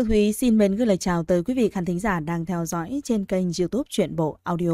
Phương Thúy xin mến gửi lời chào tới quý vị khán thính giả đang theo dõi trên kênh YouTube Truyện Bộ Audio.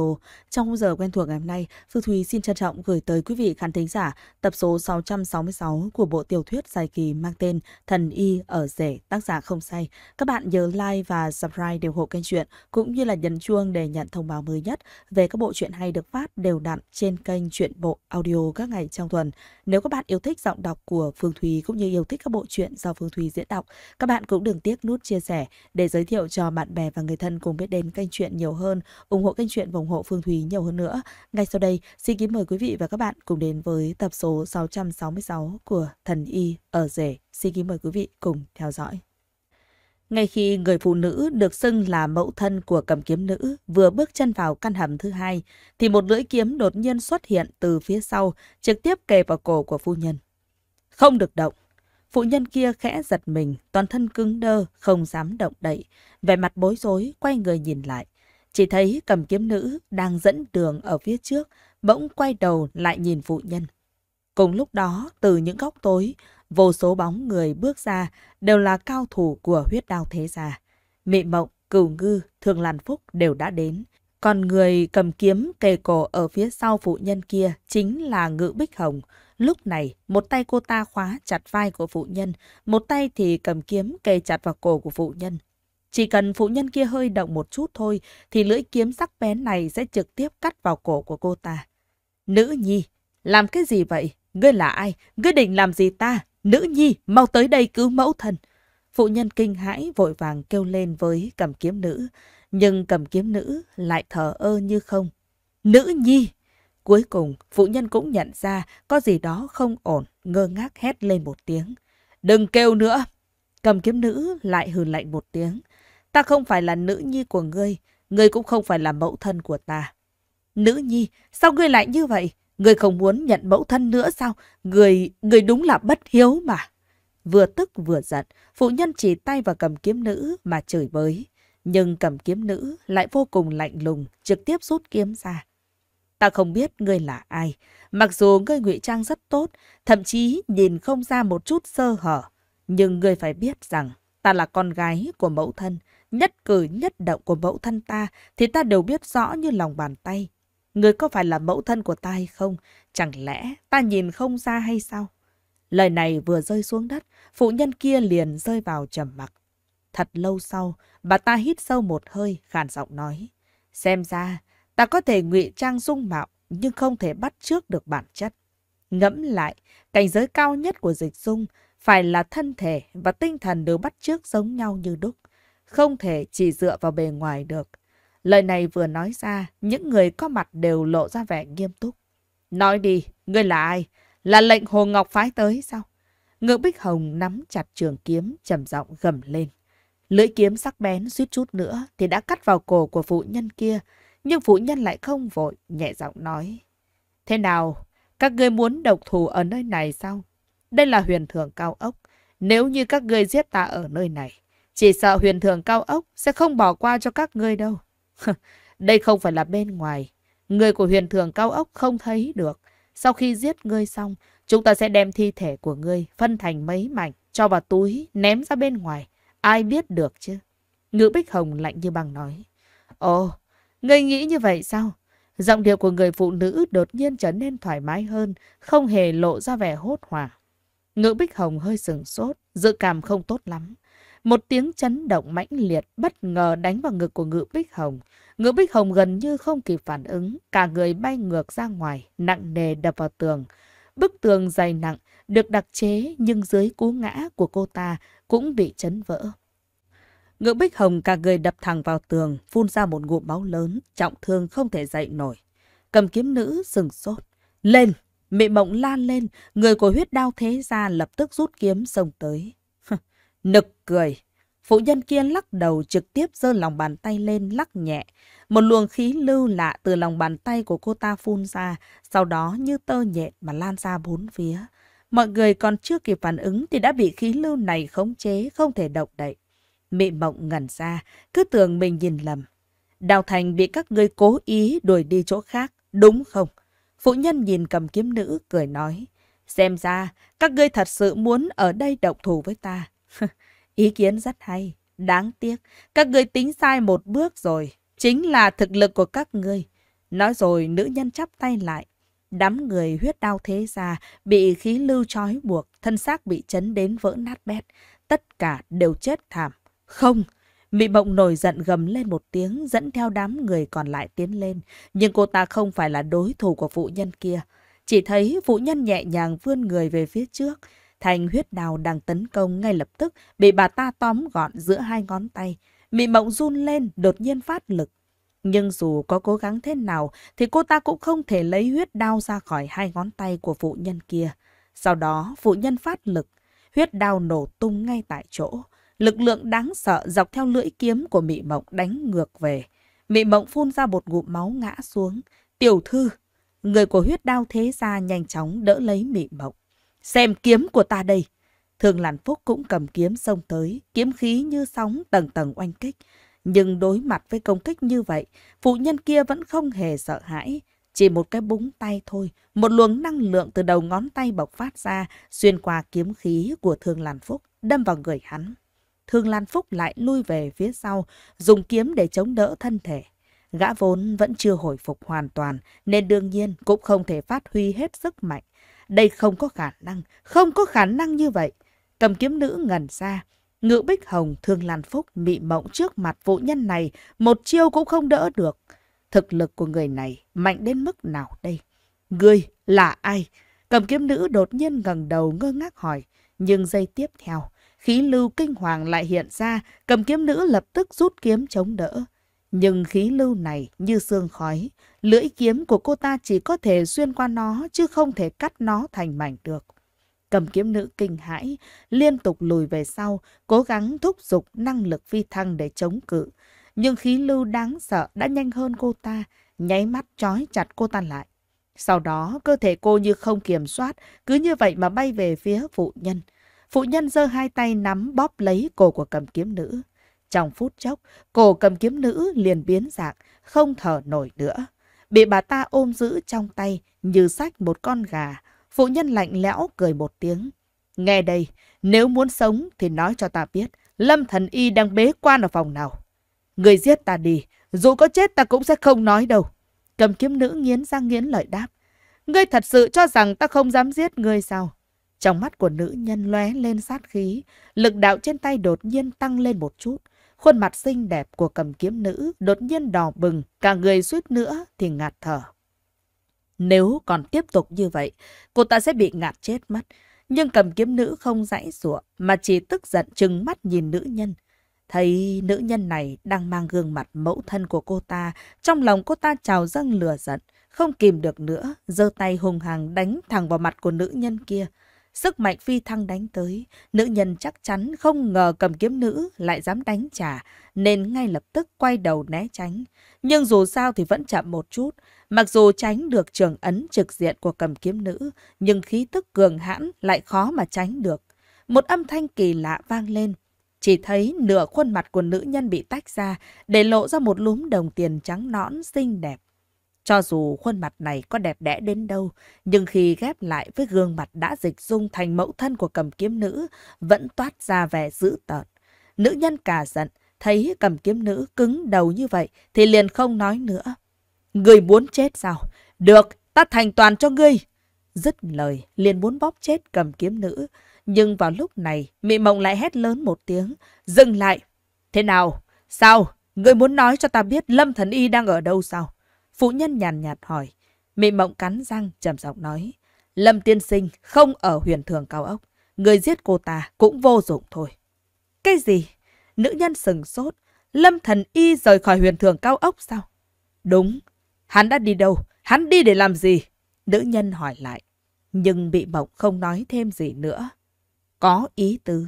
Trong giờ quen thuộc ngày hôm nay, Phương Thúy xin trân trọng gửi tới quý vị khán thính giả tập số 666 của bộ tiểu thuyết dài kỳ mang tên Thần y ở rể tác giả không say. Các bạn nhớ like và subscribe để ủng hộ kênh truyện cũng như là nhấn chuông để nhận thông báo mới nhất về các bộ truyện hay được phát đều đặn trên kênh Truyện Bộ Audio các ngày trong tuần. Nếu các bạn yêu thích giọng đọc của Phương Thúy cũng như yêu thích các bộ truyện do Phương Thúy diễn đọc, các bạn cũng đừng tiếc nút chia chia sẻ để giới thiệu cho bạn bè và người thân cùng biết đến kênh truyện nhiều hơn, ủng hộ kênh truyện và ủng hộ Phương Thúy nhiều hơn nữa. Ngay sau đây, xin kính mời quý vị và các bạn cùng đến với tập số 666 của Thần Y ở rể. Xin kính mời quý vị cùng theo dõi. Ngay khi người phụ nữ được xưng là mẫu thân của cầm kiếm nữ vừa bước chân vào căn hầm thứ hai, thì một lưỡi kiếm đột nhiên xuất hiện từ phía sau, trực tiếp kề vào cổ của phu nhân. Không được động. Phụ nhân kia khẽ giật mình, toàn thân cứng đơ, không dám động đậy. Vẻ mặt bối rối, quay người nhìn lại. Chỉ thấy cầm kiếm nữ đang dẫn đường ở phía trước, bỗng quay đầu lại nhìn phụ nhân. Cùng lúc đó, từ những góc tối, vô số bóng người bước ra đều là cao thủ của huyết đao thế gia. Mị mộng, cửu ngư, thường làn phúc đều đã đến. Còn người cầm kiếm kề cổ ở phía sau phụ nhân kia chính là Ngự Bích Hồng, Lúc này, một tay cô ta khóa chặt vai của phụ nhân, một tay thì cầm kiếm kề chặt vào cổ của phụ nhân. Chỉ cần phụ nhân kia hơi động một chút thôi thì lưỡi kiếm sắc bén này sẽ trực tiếp cắt vào cổ của cô ta. Nữ nhi, làm cái gì vậy? Ngươi là ai? Ngươi định làm gì ta? Nữ nhi, mau tới đây cứu mẫu thần. Phụ nhân kinh hãi vội vàng kêu lên với cầm kiếm nữ. Nhưng cầm kiếm nữ lại thở ơ như không. Nữ nhi, Cuối cùng, phụ nhân cũng nhận ra có gì đó không ổn, ngơ ngác hét lên một tiếng. Đừng kêu nữa! Cầm kiếm nữ lại hừ lạnh một tiếng. Ta không phải là nữ nhi của ngươi, ngươi cũng không phải là mẫu thân của ta. Nữ nhi, sao ngươi lại như vậy? Ngươi không muốn nhận mẫu thân nữa sao? Ngươi, ngươi đúng là bất hiếu mà. Vừa tức vừa giận, phụ nhân chỉ tay vào cầm kiếm nữ mà chửi bới. Nhưng cầm kiếm nữ lại vô cùng lạnh lùng, trực tiếp rút kiếm ra. Ta không biết ngươi là ai. Mặc dù ngươi ngụy trang rất tốt, thậm chí nhìn không ra một chút sơ hở. Nhưng ngươi phải biết rằng ta là con gái của mẫu thân. Nhất cử nhất động của mẫu thân ta thì ta đều biết rõ như lòng bàn tay. Ngươi có phải là mẫu thân của ta hay không? Chẳng lẽ ta nhìn không ra hay sao? Lời này vừa rơi xuống đất, phụ nhân kia liền rơi vào trầm mặc. Thật lâu sau, bà ta hít sâu một hơi, khàn giọng nói. Xem ra, Ta có thể ngụy trang dung mạo, nhưng không thể bắt trước được bản chất. Ngẫm lại, cảnh giới cao nhất của dịch dung phải là thân thể và tinh thần đều bắt trước giống nhau như đúc. Không thể chỉ dựa vào bề ngoài được. Lời này vừa nói ra, những người có mặt đều lộ ra vẻ nghiêm túc. Nói đi, ngươi là ai? Là lệnh Hồ Ngọc phái tới sao? Ngự Bích Hồng nắm chặt trường kiếm, trầm giọng gầm lên. Lưỡi kiếm sắc bén suýt chút nữa thì đã cắt vào cổ của phụ nhân kia, nhưng phụ nhân lại không vội, nhẹ giọng nói. Thế nào, các ngươi muốn độc thù ở nơi này sao? Đây là huyền thường cao ốc. Nếu như các ngươi giết ta ở nơi này, chỉ sợ huyền thường cao ốc sẽ không bỏ qua cho các ngươi đâu. Đây không phải là bên ngoài. Người của huyền thường cao ốc không thấy được. Sau khi giết ngươi xong, chúng ta sẽ đem thi thể của ngươi phân thành mấy mảnh, cho vào túi, ném ra bên ngoài. Ai biết được chứ? Ngữ Bích Hồng lạnh như bằng nói. Ồ, Ngươi nghĩ như vậy sao? Giọng điệu của người phụ nữ đột nhiên trở nên thoải mái hơn, không hề lộ ra vẻ hốt hoảng. Ngữ Bích Hồng hơi sừng sốt, dự cảm không tốt lắm. Một tiếng chấn động mãnh liệt bất ngờ đánh vào ngực của Ngự Bích Hồng. Ngự Bích Hồng gần như không kịp phản ứng, cả người bay ngược ra ngoài, nặng nề đập vào tường. Bức tường dày nặng, được đặc chế nhưng dưới cú ngã của cô ta cũng bị chấn vỡ. Ngựa Bích Hồng cả người đập thẳng vào tường, phun ra một ngụm máu lớn, trọng thương không thể dậy nổi. Cầm kiếm nữ sừng sốt. Lên! Mị mộng lan lên, người của huyết đao thế ra lập tức rút kiếm xông tới. Nực cười! Phụ nhân kia lắc đầu trực tiếp giơ lòng bàn tay lên lắc nhẹ. Một luồng khí lưu lạ từ lòng bàn tay của cô ta phun ra, sau đó như tơ nhện mà lan ra bốn phía. Mọi người còn chưa kịp phản ứng thì đã bị khí lưu này khống chế, không thể động đậy mị mộng ngẩn ra, cứ tưởng mình nhìn lầm. Đào Thành bị các ngươi cố ý đuổi đi chỗ khác, đúng không? Phụ nhân nhìn cầm kiếm nữ, cười nói. Xem ra, các ngươi thật sự muốn ở đây động thủ với ta. Ý kiến rất hay. Đáng tiếc, các ngươi tính sai một bước rồi. Chính là thực lực của các ngươi. Nói rồi, nữ nhân chắp tay lại. Đám người huyết đau thế ra, bị khí lưu trói buộc, thân xác bị chấn đến vỡ nát bét. Tất cả đều chết thảm. Không! Mị mộng nổi giận gầm lên một tiếng dẫn theo đám người còn lại tiến lên. Nhưng cô ta không phải là đối thủ của phụ nhân kia. Chỉ thấy phụ nhân nhẹ nhàng vươn người về phía trước. Thành huyết đào đang tấn công ngay lập tức bị bà ta tóm gọn giữa hai ngón tay. Mị mộng run lên đột nhiên phát lực. Nhưng dù có cố gắng thế nào thì cô ta cũng không thể lấy huyết đao ra khỏi hai ngón tay của phụ nhân kia. Sau đó phụ nhân phát lực, huyết đao nổ tung ngay tại chỗ. Lực lượng đáng sợ dọc theo lưỡi kiếm của Mị Mộng đánh ngược về. Mị Mộng phun ra một ngụm máu ngã xuống. Tiểu thư, người của huyết đao thế gia nhanh chóng đỡ lấy Mị Mộng. Xem kiếm của ta đây. Thường Làn Phúc cũng cầm kiếm xông tới, kiếm khí như sóng tầng tầng oanh kích. Nhưng đối mặt với công kích như vậy, phụ nhân kia vẫn không hề sợ hãi. Chỉ một cái búng tay thôi, một luồng năng lượng từ đầu ngón tay bộc phát ra, xuyên qua kiếm khí của Thường Làn Phúc, đâm vào người hắn. Thương Lan Phúc lại lui về phía sau, dùng kiếm để chống đỡ thân thể. Gã vốn vẫn chưa hồi phục hoàn toàn, nên đương nhiên cũng không thể phát huy hết sức mạnh. Đây không có khả năng, không có khả năng như vậy. Cầm kiếm nữ ngần ra, ngự bích hồng Thương Lan Phúc mị mộng trước mặt vụ nhân này, một chiêu cũng không đỡ được. Thực lực của người này mạnh đến mức nào đây? Ngươi là ai? Cầm kiếm nữ đột nhiên ngẩng đầu ngơ ngác hỏi, nhưng giây tiếp theo, khí lưu kinh hoàng lại hiện ra, cầm kiếm nữ lập tức rút kiếm chống đỡ. Nhưng khí lưu này như sương khói, lưỡi kiếm của cô ta chỉ có thể xuyên qua nó chứ không thể cắt nó thành mảnh được. Cầm kiếm nữ kinh hãi, liên tục lùi về sau, cố gắng thúc giục năng lực phi thăng để chống cự. Nhưng khí lưu đáng sợ đã nhanh hơn cô ta, nháy mắt trói chặt cô ta lại. Sau đó, cơ thể cô như không kiểm soát, cứ như vậy mà bay về phía phụ nhân. Phụ nhân giơ hai tay nắm bóp lấy cổ của cầm kiếm nữ. Trong phút chốc, cổ cầm kiếm nữ liền biến dạng, không thở nổi nữa. Bị bà ta ôm giữ trong tay như sách một con gà. Phụ nhân lạnh lẽo cười một tiếng. Nghe đây, nếu muốn sống thì nói cho ta biết Lâm Thần Y đang bế quan ở phòng nào. Người giết ta đi, dù có chết ta cũng sẽ không nói đâu. Cầm kiếm nữ nghiến răng nghiến lợi đáp. Ngươi thật sự cho rằng ta không dám giết ngươi sao? Trong mắt của nữ nhân lóe lên sát khí, lực đạo trên tay đột nhiên tăng lên một chút. Khuôn mặt xinh đẹp của cầm kiếm nữ đột nhiên đỏ bừng, cả người suýt nữa thì ngạt thở. Nếu còn tiếp tục như vậy, cô ta sẽ bị ngạt chết mất. Nhưng cầm kiếm nữ không dãy giụa mà chỉ tức giận trừng mắt nhìn nữ nhân. Thấy nữ nhân này đang mang gương mặt mẫu thân của cô ta, trong lòng cô ta trào dâng lửa giận, không kìm được nữa, giơ tay hùng hằng đánh thẳng vào mặt của nữ nhân kia. Sức mạnh phi thăng đánh tới, nữ nhân chắc chắn không ngờ cầm kiếm nữ lại dám đánh trả, nên ngay lập tức quay đầu né tránh. Nhưng dù sao thì vẫn chậm một chút, mặc dù tránh được trường ấn trực diện của cầm kiếm nữ, nhưng khí tức cường hãn lại khó mà tránh được. Một âm thanh kỳ lạ vang lên, chỉ thấy nửa khuôn mặt của nữ nhân bị tách ra để lộ ra một lúm đồng tiền trắng nõn xinh đẹp. Cho dù khuôn mặt này có đẹp đẽ đến đâu, nhưng khi ghép lại với gương mặt đã dịch dung thành mẫu thân của cầm kiếm nữ, vẫn toát ra vẻ dữ tợn. Nữ nhân cả giận, thấy cầm kiếm nữ cứng đầu như vậy thì liền không nói nữa. Người muốn chết sao? Được, ta thành toàn cho ngươi. Dứt lời, liền muốn bóp chết cầm kiếm nữ. Nhưng vào lúc này, mị mộng lại hét lớn một tiếng. Dừng lại. Thế nào? Sao? người muốn nói cho ta biết Lâm Thần Y đang ở đâu sao? Phụ nhân nhàn nhạt hỏi. Mị mộng cắn răng, trầm giọng nói. Lâm tiên sinh không ở huyền thường cao ốc. Người giết cô ta cũng vô dụng thôi. Cái gì? Nữ nhân sừng sốt. Lâm thần y rời khỏi huyền thường cao ốc sao? Đúng. Hắn đã đi đâu? Hắn đi để làm gì? Nữ nhân hỏi lại. Nhưng bị mộng không nói thêm gì nữa. Có ý tứ.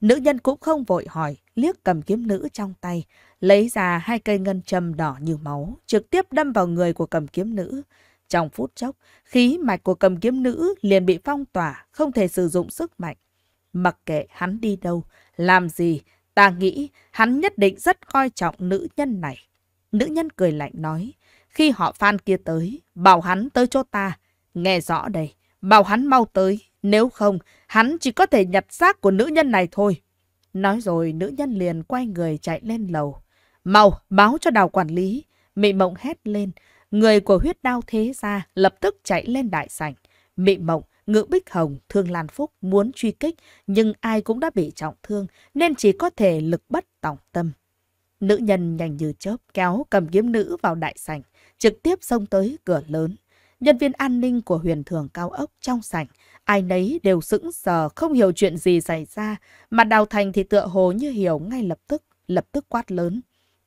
Nữ nhân cũng không vội hỏi, liếc cầm kiếm nữ trong tay, lấy ra hai cây ngân châm đỏ như máu, trực tiếp đâm vào người của cầm kiếm nữ. Trong phút chốc, khí mạch của cầm kiếm nữ liền bị phong tỏa, không thể sử dụng sức mạnh. Mặc kệ hắn đi đâu, làm gì, ta nghĩ hắn nhất định rất coi trọng nữ nhân này. Nữ nhân cười lạnh nói, khi họ phan kia tới, bảo hắn tới chỗ ta. Nghe rõ đây, bảo hắn mau tới, nếu không, hắn chỉ có thể nhặt xác của nữ nhân này thôi. Nói rồi nữ nhân liền quay người chạy lên lầu. Mau, báo cho đào quản lý. Mị mộng hét lên. Người của huyết đao thế ra lập tức chạy lên đại sảnh. Mị mộng, Ngự Bích Hồng, Thương Lan Phúc muốn truy kích nhưng ai cũng đã bị trọng thương nên chỉ có thể lực bất tòng tâm. Nữ nhân nhanh như chớp kéo cầm kiếm nữ vào đại sảnh, trực tiếp xông tới cửa lớn. Nhân viên an ninh của huyền thường cao ốc trong sảnh, ai nấy đều sững sờ không hiểu chuyện gì xảy ra, mà Đào Thành thì tựa hồ như hiểu ngay lập tức, lập tức quát lớn.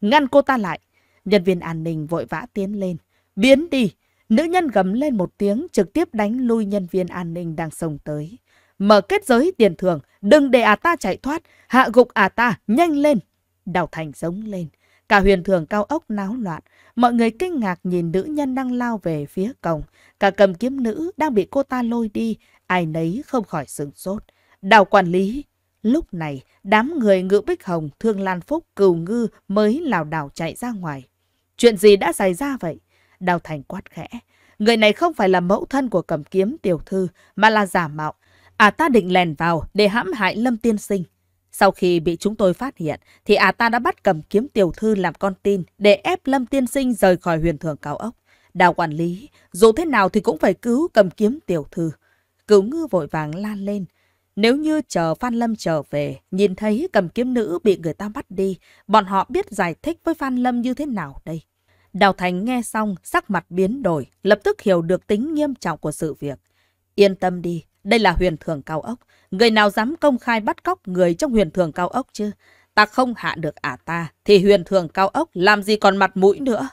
Ngăn cô ta lại. Nhân viên an ninh vội vã tiến lên. Biến đi! Nữ nhân gầm lên một tiếng trực tiếp đánh lui nhân viên an ninh đang xông tới. Mở kết giới tiền thưởng, đừng để à ta chạy thoát, hạ gục à ta, nhanh lên. Đào Thành giống lên. Cả huyền thường cao ốc náo loạn, mọi người kinh ngạc nhìn nữ nhân đang lao về phía cổng. Cả cầm kiếm nữ đang bị cô ta lôi đi, ai nấy không khỏi sửng sốt. Đào quản lý, Lúc này, đám người ngự bích hồng, thương Lan Phúc, cừu ngư mới lào đảo chạy ra ngoài. Chuyện gì đã xảy ra vậy? Đào Thành quát khẽ. Người này không phải là mẫu thân của cầm kiếm tiểu thư, mà là giả mạo. À ta định lèn vào để hãm hại Lâm Tiên Sinh. Sau khi bị chúng tôi phát hiện, thì à ta đã bắt cầm kiếm tiểu thư làm con tin để ép Lâm Tiên Sinh rời khỏi huyền thường cao ốc. Đào quản lý, dù thế nào thì cũng phải cứu cầm kiếm tiểu thư. Cứu ngư vội vàng lan lên. Nếu như chờ Phan Lâm trở về, nhìn thấy cầm kiếm nữ bị người ta bắt đi, bọn họ biết giải thích với Phan Lâm như thế nào đây? Đào Thành nghe xong, sắc mặt biến đổi, lập tức hiểu được tính nghiêm trọng của sự việc. Yên tâm đi, đây là huyền thường cao ốc. Người nào dám công khai bắt cóc người trong huyền thường cao ốc chứ? Ta không hạ được ả à ta, thì huyền thường cao ốc làm gì còn mặt mũi nữa?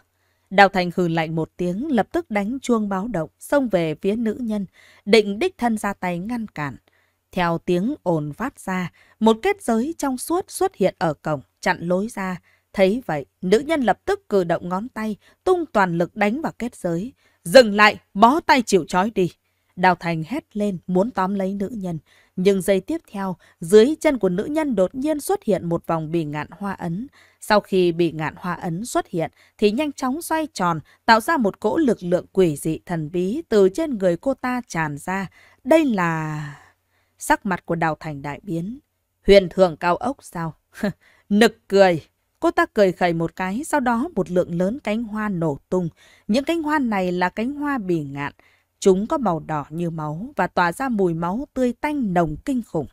Đào Thành hừ lạnh một tiếng, lập tức đánh chuông báo động, xông về phía nữ nhân, định đích thân ra tay ngăn cản. Theo tiếng ồn phát ra, một kết giới trong suốt xuất hiện ở cổng, chặn lối ra. Thấy vậy, nữ nhân lập tức cử động ngón tay, tung toàn lực đánh vào kết giới. Dừng lại, bó tay chịu trói đi. Đào Thành hét lên muốn tóm lấy nữ nhân. Nhưng giây tiếp theo, dưới chân của nữ nhân đột nhiên xuất hiện một vòng bì ngạn hoa ấn. Sau khi bì ngạn hoa ấn xuất hiện thì nhanh chóng xoay tròn, tạo ra một cỗ lực lượng quỷ dị thần bí từ trên người cô ta tràn ra. Đây là... Sắc mặt của Đào Thành đại biến. Huyền thường cao ốc sao? Nực cười! Cô ta cười khẩy một cái, sau đó một lượng lớn cánh hoa nổ tung. Những cánh hoa này là cánh hoa bỉ ngạn. Chúng có màu đỏ như máu và tỏa ra mùi máu tươi tanh nồng kinh khủng.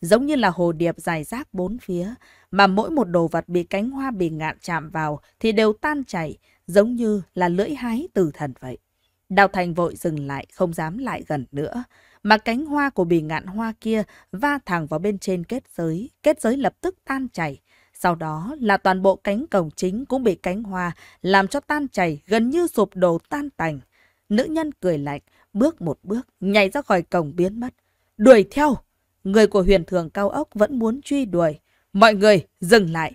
Giống như là hồ điệp dài rác bốn phía, mà mỗi một đồ vật bị cánh hoa bỉ ngạn chạm vào thì đều tan chảy, giống như là lưỡi hái từ thần vậy. Đào Thành vội dừng lại, không dám lại gần nữa mà cánh hoa của bì ngạn hoa kia va thẳng vào bên trên kết giới, kết giới lập tức tan chảy. Sau đó là toàn bộ cánh cổng chính cũng bị cánh hoa làm cho tan chảy, gần như sụp đổ tan tành. Nữ nhân cười lạnh, bước một bước, nhảy ra khỏi cổng biến mất. Đuổi theo! Người của huyền thường cao ốc vẫn muốn truy đuổi. Mọi người, dừng lại!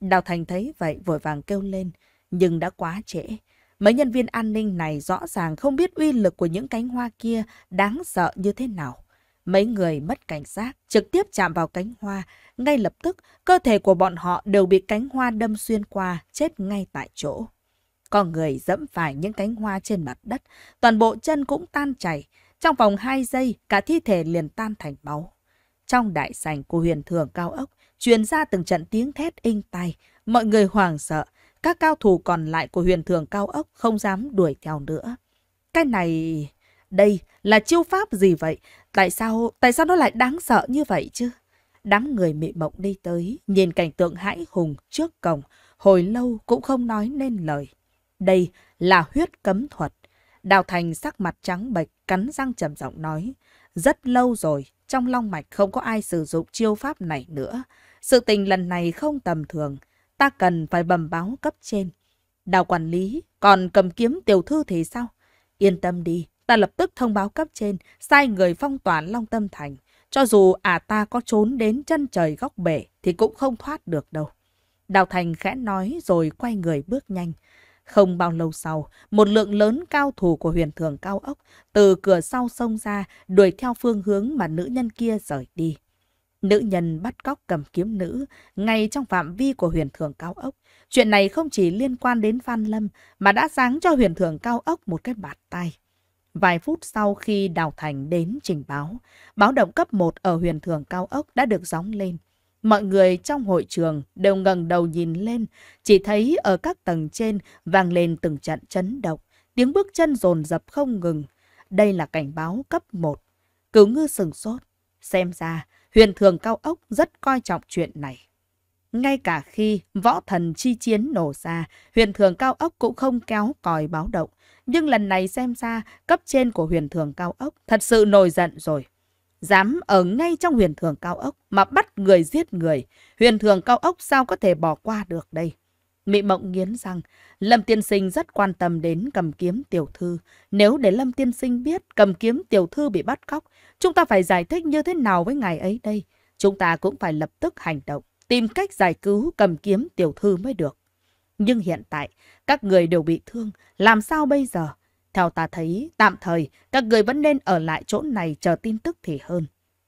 Đào Thành thấy vậy vội vàng kêu lên, nhưng đã quá trễ. Mấy nhân viên an ninh này rõ ràng không biết uy lực của những cánh hoa kia đáng sợ như thế nào. Mấy người mất cảnh giác, trực tiếp chạm vào cánh hoa. Ngay lập tức, cơ thể của bọn họ đều bị cánh hoa đâm xuyên qua, chết ngay tại chỗ. con người dẫm phải những cánh hoa trên mặt đất, toàn bộ chân cũng tan chảy. Trong vòng 2 giây, cả thi thể liền tan thành máu. Trong đại sảnh của huyền thường cao ốc, truyền ra từng trận tiếng thét inh tai. Mọi người hoảng sợ, các cao thủ còn lại của huyền thường cao ốc không dám đuổi theo nữa. Cái này... Đây là chiêu pháp gì vậy? Tại sao... Tại sao nó lại đáng sợ như vậy chứ? Đám người mị mộng đi tới, nhìn cảnh tượng hãi hùng trước cổng, hồi lâu cũng không nói nên lời. Đây là huyết cấm thuật. Đào Thành sắc mặt trắng bệch, cắn răng trầm giọng nói. Rất lâu rồi, trong long mạch không có ai sử dụng chiêu pháp này nữa. Sự tình lần này không tầm thường ta cần phải bẩm báo cấp trên. Đào quản lý, còn cầm kiếm tiểu thư thì sao? Yên tâm đi, ta lập tức thông báo cấp trên, sai người phong tỏa Long Tâm Thành. Cho dù à ta có trốn đến chân trời góc bể thì cũng không thoát được đâu. Đào Thành khẽ nói rồi quay người bước nhanh. Không bao lâu sau, một lượng lớn cao thủ của huyền thường cao ốc từ cửa sau sông ra đuổi theo phương hướng mà nữ nhân kia rời đi. Nữ nhân bắt cóc cầm kiếm nữ, ngay trong phạm vi của huyền thường cao ốc. Chuyện này không chỉ liên quan đến phan Lâm, mà đã giáng cho huyền thường cao ốc một cái bạt tay. Vài phút sau khi Đào Thành đến trình báo, báo động cấp 1 ở huyền thường cao ốc đã được gióng lên. Mọi người trong hội trường đều ngẩng đầu nhìn lên, chỉ thấy ở các tầng trên vang lên từng trận chấn động, tiếng bước chân rồn rập không ngừng. Đây là cảnh báo cấp 1. Cứu ngư sừng sốt. Xem ra, huyền thường cao ốc rất coi trọng chuyện này. Ngay cả khi võ thần chi chiến nổ ra, huyền thường cao ốc cũng không kéo còi báo động. Nhưng lần này xem ra, cấp trên của huyền thường cao ốc thật sự nổi giận rồi. Dám ở ngay trong huyền thường cao ốc mà bắt người giết người, huyền thường cao ốc sao có thể bỏ qua được đây? Mị mộng nghiến rằng, Lâm Tiên Sinh rất quan tâm đến cầm kiếm tiểu thư. Nếu để Lâm Tiên Sinh biết cầm kiếm tiểu thư bị bắt cóc, Chúng ta phải giải thích như thế nào với ngài ấy đây? Chúng ta cũng phải lập tức hành động, tìm cách giải cứu cầm kiếm tiểu thư mới được. Nhưng hiện tại, các người đều bị thương, làm sao bây giờ? Theo ta thấy, tạm thời, các người vẫn nên ở lại chỗ này chờ tin tức thì hơn.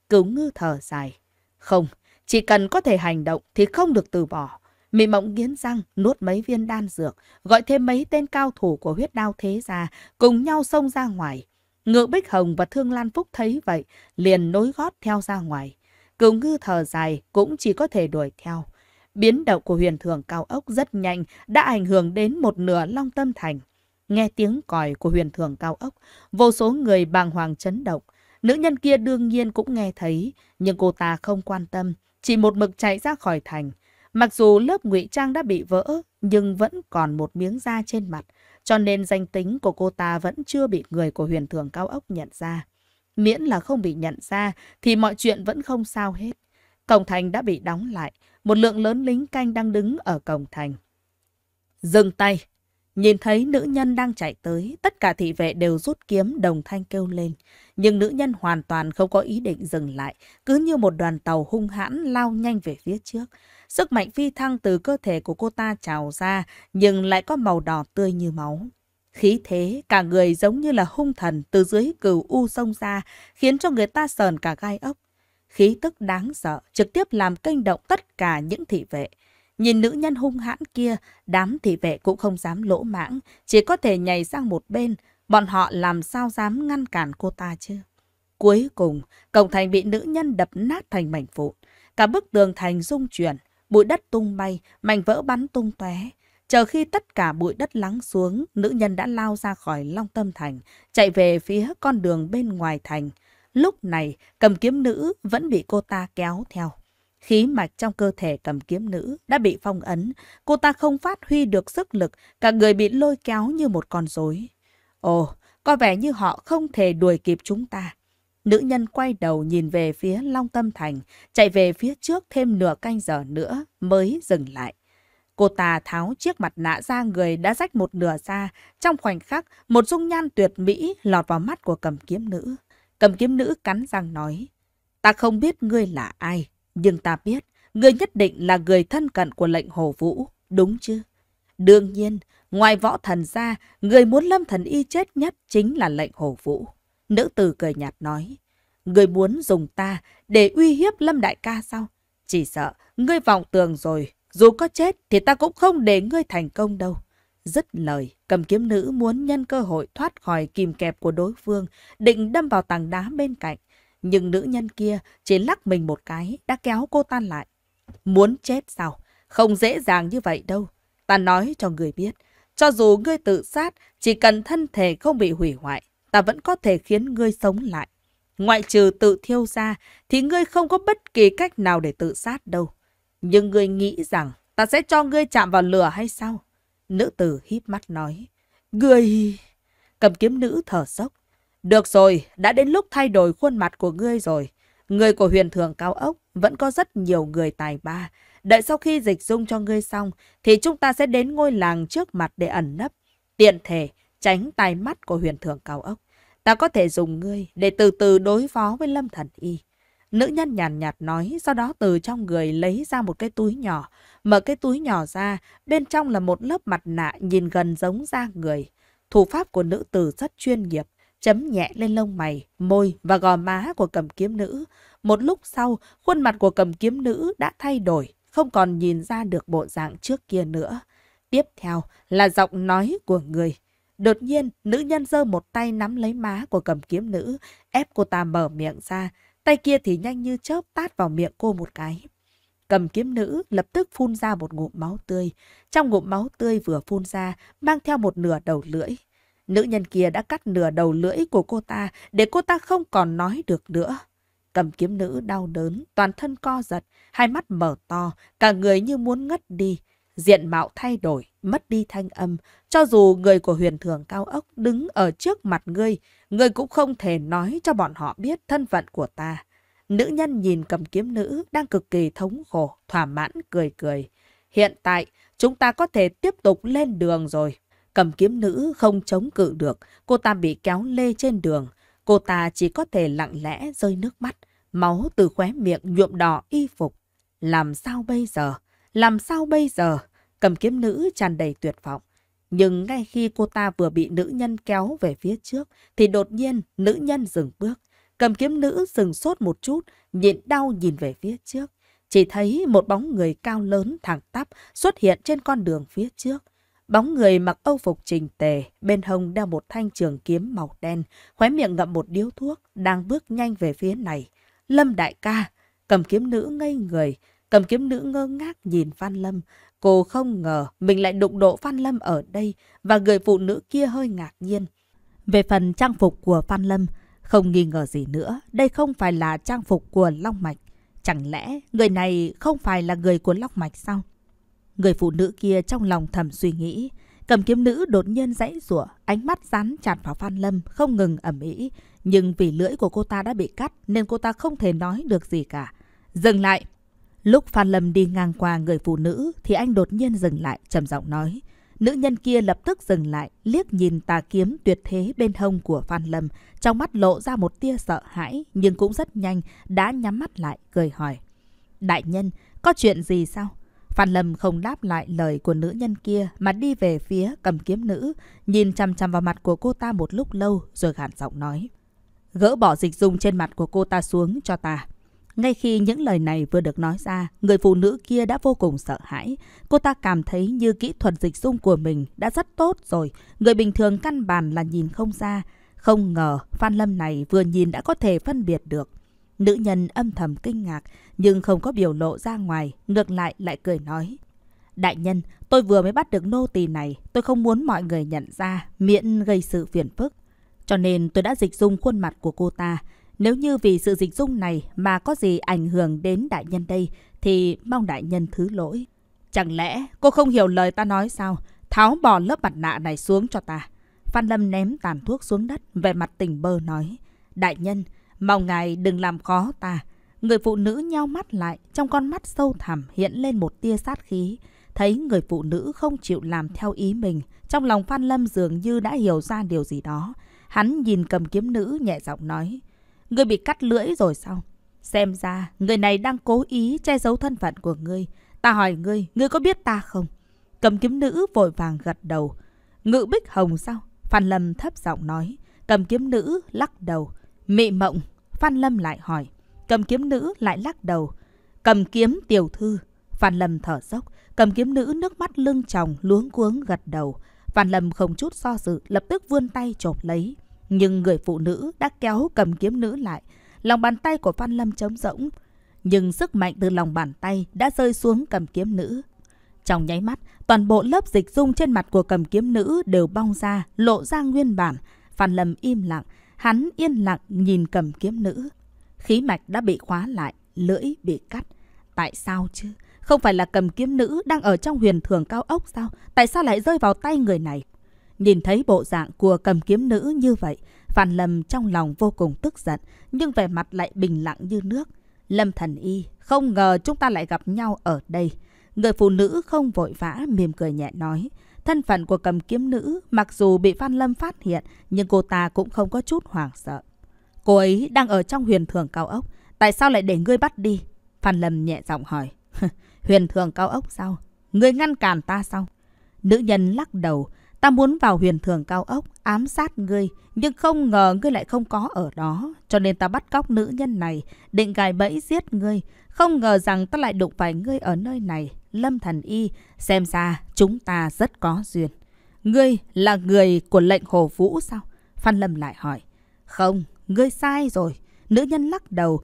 Cứu ngư thở dài. Không, chỉ cần có thể hành động thì không được từ bỏ. Mị mộng nghiến răng, nuốt mấy viên đan dược, gọi thêm mấy tên cao thủ của huyết đao thế ra, cùng nhau xông ra ngoài. Ngựa Bích Hồng và Thương Lan Phúc thấy vậy, liền nối gót theo ra ngoài. Cựu ngư thở dài cũng chỉ có thể đuổi theo. Biến động của huyền thường cao ốc rất nhanh đã ảnh hưởng đến một nửa Long Tâm Thành. Nghe tiếng còi của huyền thường cao ốc, vô số người bàng hoàng chấn động. Nữ nhân kia đương nhiên cũng nghe thấy, nhưng cô ta không quan tâm, chỉ một mực chạy ra khỏi thành. Mặc dù lớp ngụy trang đã bị vỡ, nhưng vẫn còn một miếng da trên mặt cho nên danh tính của cô ta vẫn chưa bị người của huyền thường cao ốc nhận ra. Miễn là không bị nhận ra thì mọi chuyện vẫn không sao hết. Cổng thành đã bị đóng lại, một lượng lớn lính canh đang đứng ở cổng thành. Dừng tay! Nhìn thấy nữ nhân đang chạy tới, tất cả thị vệ đều rút kiếm đồng thanh kêu lên. Nhưng nữ nhân hoàn toàn không có ý định dừng lại, cứ như một đoàn tàu hung hãn lao nhanh về phía trước. Sức mạnh phi thăng từ cơ thể của cô ta trào ra, nhưng lại có màu đỏ tươi như máu. Khí thế, cả người giống như là hung thần từ dưới cừu u sông ra, khiến cho người ta sờn cả gai ốc. Khí tức đáng sợ, trực tiếp làm kinh động tất cả những thị vệ. Nhìn nữ nhân hung hãn kia, đám thị vệ cũng không dám lỗ mãng, chỉ có thể nhảy sang một bên, bọn họ làm sao dám ngăn cản cô ta chứ. Cuối cùng, cổng thành bị nữ nhân đập nát thành mảnh vụn, cả bức tường thành rung chuyển, bụi đất tung bay, mảnh vỡ bắn tung tóe. Chờ khi tất cả bụi đất lắng xuống, nữ nhân đã lao ra khỏi Long Tâm Thành, chạy về phía con đường bên ngoài thành. Lúc này, cầm kiếm nữ vẫn bị cô ta kéo theo. Khí mạch trong cơ thể cầm kiếm nữ đã bị phong ấn, cô ta không phát huy được sức lực, cả người bị lôi kéo như một con rối. Ồ, có vẻ như họ không thể đuổi kịp chúng ta. Nữ nhân quay đầu nhìn về phía Long Tâm Thành, chạy về phía trước thêm nửa canh giờ nữa mới dừng lại. Cô ta tháo chiếc mặt nạ ra người đã rách một nửa ra. Trong khoảnh khắc, một dung nhan tuyệt mỹ lọt vào mắt của cầm kiếm nữ. Cầm kiếm nữ cắn răng nói, ta không biết ngươi là ai, nhưng ta biết ngươi nhất định là người thân cận của lệnh hồ vũ, đúng chứ? Đương nhiên, ngoài võ thần ra, người muốn lâm thần y chết nhất chính là lệnh hồ vũ. Nữ tử cười nhạt nói, Ngươi muốn dùng ta để uy hiếp Lâm Đại ca sao? Chỉ sợ, ngươi vọng tường rồi, dù có chết thì ta cũng không để ngươi thành công đâu. Dứt lời, cầm kiếm nữ muốn nhân cơ hội thoát khỏi kìm kẹp của đối phương, định đâm vào tảng đá bên cạnh. Nhưng nữ nhân kia chỉ lắc mình một cái, đã kéo cô tan lại. Muốn chết sao? Không dễ dàng như vậy đâu. Ta nói cho người biết, cho dù ngươi tự sát, chỉ cần thân thể không bị hủy hoại, ta vẫn có thể khiến ngươi sống lại. Ngoại trừ tự thiêu ra, thì ngươi không có bất kỳ cách nào để tự sát đâu. Nhưng ngươi nghĩ rằng ta sẽ cho ngươi chạm vào lửa hay sao? Nữ tử híp mắt nói. Ngươi... Cầm kiếm nữ thở sốc. Được rồi, đã đến lúc thay đổi khuôn mặt của ngươi rồi. Người của huyền thường cao ốc vẫn có rất nhiều người tài ba. Đợi sau khi dịch dung cho ngươi xong, thì chúng ta sẽ đến ngôi làng trước mặt để ẩn nấp. Tiện thể, tránh tai mắt của huyền thượng cao ốc. Ta có thể dùng ngươi để từ từ đối phó với lâm thần y. Nữ nhân nhàn nhạt, nhạt nói, sau đó từ trong người lấy ra một cái túi nhỏ. Mở cái túi nhỏ ra, bên trong là một lớp mặt nạ nhìn gần giống da người. Thủ pháp của nữ tử rất chuyên nghiệp, chấm nhẹ lên lông mày, môi và gò má của cầm kiếm nữ. Một lúc sau, khuôn mặt của cầm kiếm nữ đã thay đổi, không còn nhìn ra được bộ dạng trước kia nữa. Tiếp theo là giọng nói của người. Đột nhiên, nữ nhân giơ một tay nắm lấy má của cầm kiếm nữ, ép cô ta mở miệng ra, tay kia thì nhanh như chớp tát vào miệng cô một cái. Cầm kiếm nữ lập tức phun ra một ngụm máu tươi. Trong ngụm máu tươi vừa phun ra, mang theo một nửa đầu lưỡi. Nữ nhân kia đã cắt nửa đầu lưỡi của cô ta để cô ta không còn nói được nữa. Cầm kiếm nữ đau đớn, toàn thân co giật, hai mắt mở to, cả người như muốn ngất đi diện mạo thay đổi, mất đi thanh âm. Cho dù người của huyền thường cao ốc đứng ở trước mặt ngươi, ngươi cũng không thể nói cho bọn họ biết thân phận của ta. Nữ nhân nhìn cầm kiếm nữ đang cực kỳ thống khổ, thỏa mãn cười cười. Hiện tại, chúng ta có thể tiếp tục lên đường rồi. Cầm kiếm nữ không chống cự được, cô ta bị kéo lê trên đường. Cô ta chỉ có thể lặng lẽ rơi nước mắt, máu từ khóe miệng nhuộm đỏ y phục. Làm sao bây giờ? Làm sao bây giờ? Cầm kiếm nữ tràn đầy tuyệt vọng. Nhưng ngay khi cô ta vừa bị nữ nhân kéo về phía trước, thì đột nhiên nữ nhân dừng bước. Cầm kiếm nữ dừng sốt một chút, nhịn đau nhìn về phía trước. Chỉ thấy một bóng người cao lớn thẳng tắp xuất hiện trên con đường phía trước. Bóng người mặc âu phục trình tề, bên hông đeo một thanh trường kiếm màu đen, khóe miệng ngậm một điếu thuốc, đang bước nhanh về phía này. Lâm đại ca, cầm kiếm nữ ngây người, Cầm kiếm nữ ngơ ngác nhìn Phan Lâm. Cô không ngờ mình lại đụng độ Phan Lâm ở đây và người phụ nữ kia hơi ngạc nhiên. Về phần trang phục của Phan Lâm, không nghi ngờ gì nữa, đây không phải là trang phục của Long Mạch. Chẳng lẽ người này không phải là người của Long Mạch sao? Người phụ nữ kia trong lòng thầm suy nghĩ. Cầm kiếm nữ đột nhiên dãy rủa ánh mắt dán chặt vào Phan Lâm, không ngừng ẩm ý. Nhưng vì lưỡi của cô ta đã bị cắt nên cô ta không thể nói được gì cả. Dừng lại! Lúc Phan Lâm đi ngang qua người phụ nữ thì anh đột nhiên dừng lại, trầm giọng nói. Nữ nhân kia lập tức dừng lại, liếc nhìn tà kiếm tuyệt thế bên hông của Phan Lâm, trong mắt lộ ra một tia sợ hãi nhưng cũng rất nhanh đã nhắm mắt lại cười hỏi: "Đại nhân, có chuyện gì sao?" Phan Lâm không đáp lại lời của nữ nhân kia mà đi về phía cầm kiếm nữ, nhìn chằm chằm vào mặt của cô ta một lúc lâu rồi gàn giọng nói: "Gỡ bỏ dịch dung trên mặt của cô ta xuống cho ta." Ngay khi những lời này vừa được nói ra, người phụ nữ kia đã vô cùng sợ hãi. Cô ta cảm thấy như kỹ thuật dịch dung của mình đã rất tốt rồi, người bình thường căn bản là nhìn không ra. Không ngờ Phan Lâm này vừa nhìn đã có thể phân biệt được. Nữ nhân âm thầm kinh ngạc nhưng không có biểu lộ ra ngoài, ngược lại lại cười nói. Đại nhân, tôi vừa mới bắt được nô tỳ này, tôi không muốn mọi người nhận ra, miễn gây sự phiền phức. Cho nên tôi đã dịch dung khuôn mặt của cô ta. Nếu như vì sự dịch dung này mà có gì ảnh hưởng đến đại nhân đây, thì mong đại nhân thứ lỗi. Chẳng lẽ cô không hiểu lời ta nói sao? Tháo bỏ lớp mặt nạ này xuống cho ta. Phan Lâm ném tàn thuốc xuống đất, về mặt tỉnh bơ nói. Đại nhân, mong ngài đừng làm khó ta. Người phụ nữ nheo mắt lại, trong con mắt sâu thẳm hiện lên một tia sát khí. Thấy người phụ nữ không chịu làm theo ý mình, trong lòng Phan Lâm dường như đã hiểu ra điều gì đó. Hắn nhìn cầm kiếm nữ nhẹ giọng nói. Ngươi bị cắt lưỡi rồi sao? Xem ra, người này đang cố ý che giấu thân phận của ngươi. Ta hỏi ngươi, ngươi có biết ta không? Cầm kiếm nữ vội vàng gật đầu. Ngự bích hồng sao? Phan Lâm thấp giọng nói. Cầm kiếm nữ lắc đầu. Mị mộng. Phan Lâm lại hỏi. Cầm kiếm nữ lại lắc đầu. Cầm kiếm tiểu thư. Phan Lâm thở dốc. Cầm kiếm nữ nước mắt lưng tròng luống cuống gật đầu. Phan Lâm không chút do so dự lập tức vươn tay chộp lấy. Nhưng người phụ nữ đã kéo cầm kiếm nữ lại. Lòng bàn tay của Phan Lâm trống rỗng. Nhưng sức mạnh từ lòng bàn tay đã rơi xuống cầm kiếm nữ. Trong nháy mắt, toàn bộ lớp dịch dung trên mặt của cầm kiếm nữ đều bong ra, lộ ra nguyên bản. Phan Lâm im lặng, hắn yên lặng nhìn cầm kiếm nữ. Khí mạch đã bị khóa lại, lưỡi bị cắt. Tại sao chứ? Không phải là cầm kiếm nữ đang ở trong huyền thường cao ốc sao? Tại sao lại rơi vào tay người này? Nhìn thấy bộ dạng của cầm kiếm nữ như vậy, Phan Lâm trong lòng vô cùng tức giận, nhưng vẻ mặt lại bình lặng như nước. Lâm thần y, không ngờ chúng ta lại gặp nhau ở đây. Người phụ nữ không vội vã, mỉm cười nhẹ nói. Thân phận của cầm kiếm nữ, mặc dù bị Phan Lâm phát hiện, nhưng cô ta cũng không có chút hoảng sợ. Cô ấy đang ở trong huyền thường cao ốc, tại sao lại để ngươi bắt đi? Phan Lâm nhẹ giọng hỏi. huyền thường cao ốc sao? Ngươi ngăn cản ta sao? Nữ nhân lắc đầu, Ta muốn vào huyền thường cao ốc, ám sát ngươi, nhưng không ngờ ngươi lại không có ở đó. Cho nên ta bắt cóc nữ nhân này, định gài bẫy giết ngươi. Không ngờ rằng ta lại đụng phải ngươi ở nơi này. Lâm thần y, xem ra chúng ta rất có duyên. Ngươi là người của lệnh hồ vũ sao? Phan Lâm lại hỏi. Không, ngươi sai rồi. Nữ nhân lắc đầu.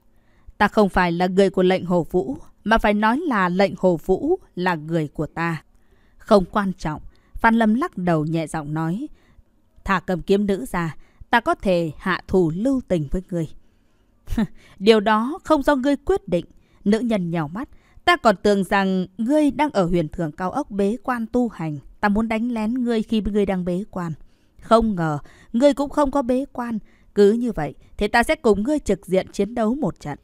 Ta không phải là người của lệnh hồ vũ, mà phải nói là lệnh hồ vũ là người của ta. Không quan trọng. Phan Lâm lắc đầu nhẹ giọng nói. Thả cầm kiếm nữ ra, ta có thể hạ thù lưu tình với người. Điều đó không do ngươi quyết định. Nữ nhân nhào mắt. Ta còn tưởng rằng ngươi đang ở huyền thưởng cao ốc bế quan tu hành. Ta muốn đánh lén ngươi khi ngươi đang bế quan. Không ngờ, ngươi cũng không có bế quan. Cứ như vậy, thì ta sẽ cùng ngươi trực diện chiến đấu một trận.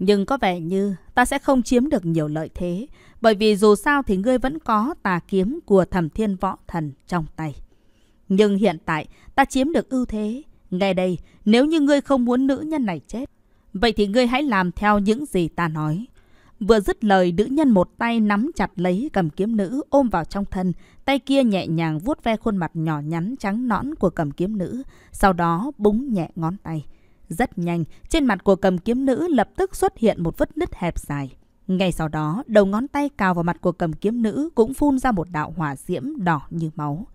Nhưng có vẻ như ta sẽ không chiếm được nhiều lợi thế, bởi vì dù sao thì ngươi vẫn có tà kiếm của thẩm thiên võ thần trong tay. Nhưng hiện tại ta chiếm được ưu thế. Ngay đây, nếu như ngươi không muốn nữ nhân này chết, vậy thì ngươi hãy làm theo những gì ta nói. Vừa dứt lời, nữ nhân một tay nắm chặt lấy cầm kiếm nữ ôm vào trong thân, tay kia nhẹ nhàng vuốt ve khuôn mặt nhỏ nhắn trắng nõn của cầm kiếm nữ, sau đó búng nhẹ ngón tay. Rất nhanh, trên mặt của cầm kiếm nữ lập tức xuất hiện một vết nứt hẹp dài. Ngay sau đó, đầu ngón tay cào vào mặt của cầm kiếm nữ cũng phun ra một đạo hỏa diễm đỏ như máu.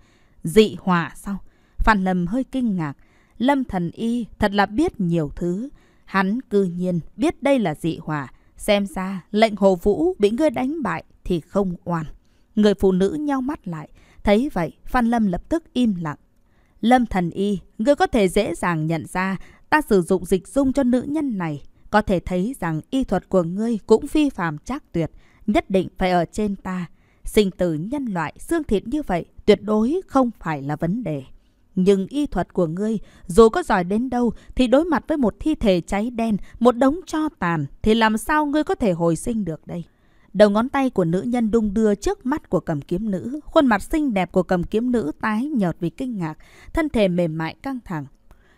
Dị hỏa sao? Phan Lâm hơi kinh ngạc. Lâm thần y thật là biết nhiều thứ. Hắn cư nhiên biết đây là dị hỏa. Xem ra lệnh hồ vũ bị ngươi đánh bại thì không oan. Người phụ nữ nhau mắt lại. Thấy vậy, Phan Lâm lập tức im lặng. Lâm thần y, ngươi có thể dễ dàng nhận ra Ta sử dụng dịch dung cho nữ nhân này. Có thể thấy rằng y thuật của ngươi cũng phi phàm chắc tuyệt. Nhất định phải ở trên ta. Sinh tử nhân loại, xương thịt như vậy tuyệt đối không phải là vấn đề. Nhưng y thuật của ngươi, dù có giỏi đến đâu thì đối mặt với một thi thể cháy đen, một đống cho tàn thì làm sao ngươi có thể hồi sinh được đây? Đầu ngón tay của nữ nhân đung đưa trước mắt của cầm kiếm nữ, khuôn mặt xinh đẹp của cầm kiếm nữ tái nhợt vì kinh ngạc, thân thể mềm mại căng thẳng,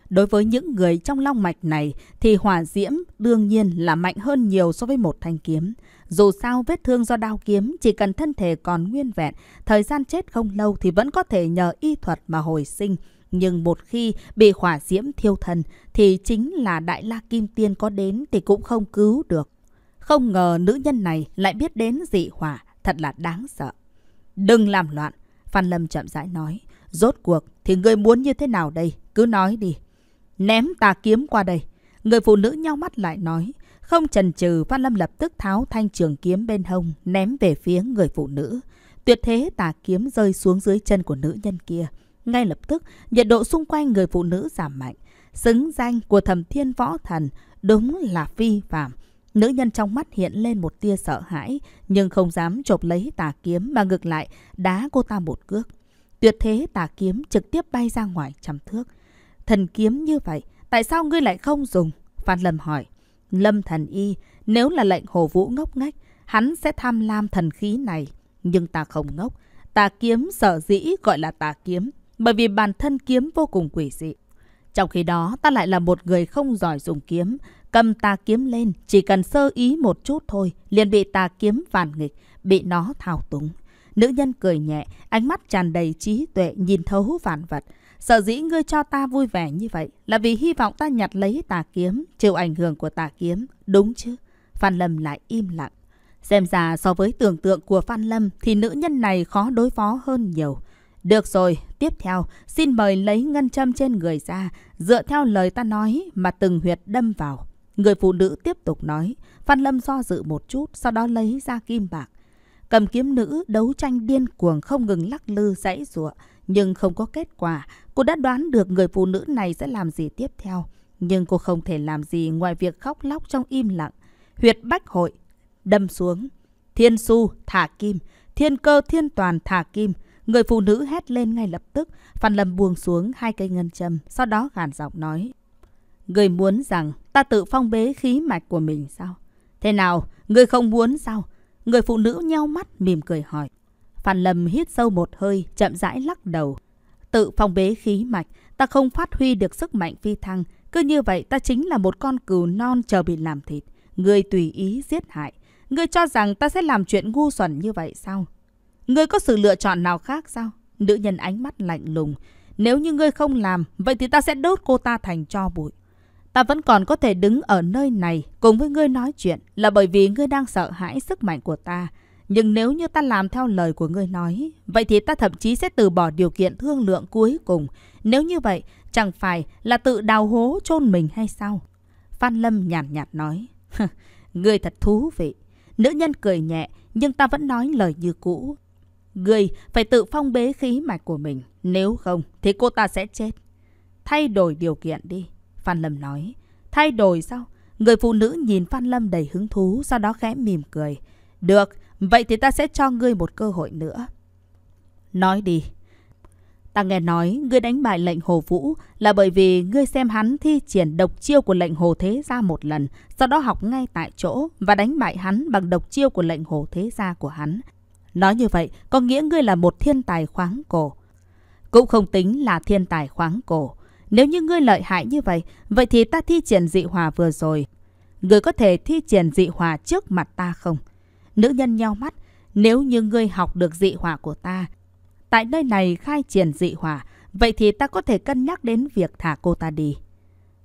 Đối với những người trong long mạch này thì hỏa diễm đương nhiên là mạnh hơn nhiều so với một thanh kiếm. Dù sao vết thương do đao kiếm chỉ cần thân thể còn nguyên vẹn, thời gian chết không lâu thì vẫn có thể nhờ y thuật mà hồi sinh. Nhưng một khi bị hỏa diễm thiêu thần thì chính là Đại La Kim Tiên có đến thì cũng không cứu được. Không ngờ nữ nhân này lại biết đến dị hỏa, thật là đáng sợ. Đừng làm loạn, Phan Lâm chậm rãi nói. Rốt cuộc thì ngươi muốn như thế nào đây? Cứ nói đi. Ném tà kiếm qua đây. Người phụ nữ nhau mắt lại nói. Không chần chừ, Văn Lâm lập tức tháo thanh trường kiếm bên hông, ném về phía người phụ nữ. Tuyệt thế tà kiếm rơi xuống dưới chân của nữ nhân kia. Ngay lập tức, nhiệt độ xung quanh người phụ nữ giảm mạnh. Xứng danh của thầm thiên võ thần đúng là phi phạm. Nữ nhân trong mắt hiện lên một tia sợ hãi, nhưng không dám chộp lấy tà kiếm mà ngược lại đá cô ta một cước. Tuyệt thế tà kiếm trực tiếp bay ra ngoài trăm thước. Thần kiếm như vậy, tại sao ngươi lại không dùng? Phan Lâm hỏi. Lâm thần y, nếu là lệnh hồ vũ ngốc ngách, hắn sẽ tham lam thần khí này. Nhưng ta không ngốc. Tà kiếm sở dĩ gọi là tà kiếm, bởi vì bản thân kiếm vô cùng quỷ dị. Trong khi đó, ta lại là một người không giỏi dùng kiếm. Cầm tà kiếm lên, chỉ cần sơ ý một chút thôi, liền bị tà kiếm phản nghịch, bị nó thao túng. Nữ nhân cười nhẹ, ánh mắt tràn đầy trí tuệ nhìn thấu vạn vật. Sở dĩ ngươi cho ta vui vẻ như vậy là vì hy vọng ta nhặt lấy tà kiếm, chịu ảnh hưởng của tà kiếm, đúng chứ? Phan Lâm lại im lặng. Xem ra so với tưởng tượng của Phan Lâm thì nữ nhân này khó đối phó hơn nhiều. Được rồi, tiếp theo, xin mời lấy ngân châm trên người ra, dựa theo lời ta nói mà từng huyệt đâm vào. Người phụ nữ tiếp tục nói, Phan Lâm do dự một chút, sau đó lấy ra kim bạc. Cầm kiếm nữ đấu tranh điên cuồng không ngừng lắc lư dãy ruộng nhưng không có kết quả. Cô đã đoán được người phụ nữ này sẽ làm gì tiếp theo, nhưng cô không thể làm gì ngoài việc khóc lóc trong im lặng. Huyệt bách hội, đâm xuống. Thiên su, thả kim. Thiên cơ, thiên toàn, thả kim. Người phụ nữ hét lên ngay lập tức. Phan Lâm buông xuống hai cây ngân châm, sau đó gàn giọng nói. Người muốn rằng ta tự phong bế khí mạch của mình sao? Thế nào, người không muốn sao? Người phụ nữ nheo mắt mỉm cười hỏi. Phan Lâm hít sâu một hơi, chậm rãi lắc đầu. Tự phong bế khí mạch, ta không phát huy được sức mạnh phi thăng. Cứ như vậy ta chính là một con cừu non chờ bị làm thịt. người tùy ý giết hại. người cho rằng ta sẽ làm chuyện ngu xuẩn như vậy sao? người có sự lựa chọn nào khác sao? Nữ nhân ánh mắt lạnh lùng. Nếu như ngươi không làm, vậy thì ta sẽ đốt cô ta thành cho bụi. Ta vẫn còn có thể đứng ở nơi này cùng với ngươi nói chuyện là bởi vì ngươi đang sợ hãi sức mạnh của ta. Nhưng nếu như ta làm theo lời của ngươi nói, vậy thì ta thậm chí sẽ từ bỏ điều kiện thương lượng cuối cùng. Nếu như vậy, chẳng phải là tự đào hố chôn mình hay sao? Phan Lâm nhàn nhạt, nhạt nói, ngươi thật thú vị. Nữ nhân cười nhẹ, nhưng ta vẫn nói lời như cũ. Ngươi phải tự phong bế khí mạch của mình, nếu không thì cô ta sẽ chết. Thay đổi điều kiện đi, Phan Lâm nói. Thay đổi sao? Người phụ nữ nhìn Phan Lâm đầy hứng thú, sau đó khẽ mỉm cười. Được, Vậy thì ta sẽ cho ngươi một cơ hội nữa. Nói đi. Ta nghe nói ngươi đánh bại lệnh hồ vũ là bởi vì ngươi xem hắn thi triển độc chiêu của lệnh hồ thế gia một lần, sau đó học ngay tại chỗ và đánh bại hắn bằng độc chiêu của lệnh hồ thế gia của hắn. Nói như vậy có nghĩa ngươi là một thiên tài khoáng cổ. Cũng không tính là thiên tài khoáng cổ. Nếu như ngươi lợi hại như vậy, vậy thì ta thi triển dị hòa vừa rồi. Ngươi có thể thi triển dị hòa trước mặt ta không? Nữ nhân nheo mắt, nếu như ngươi học được dị hỏa của ta, tại nơi này khai triển dị hỏa, vậy thì ta có thể cân nhắc đến việc thả cô ta đi.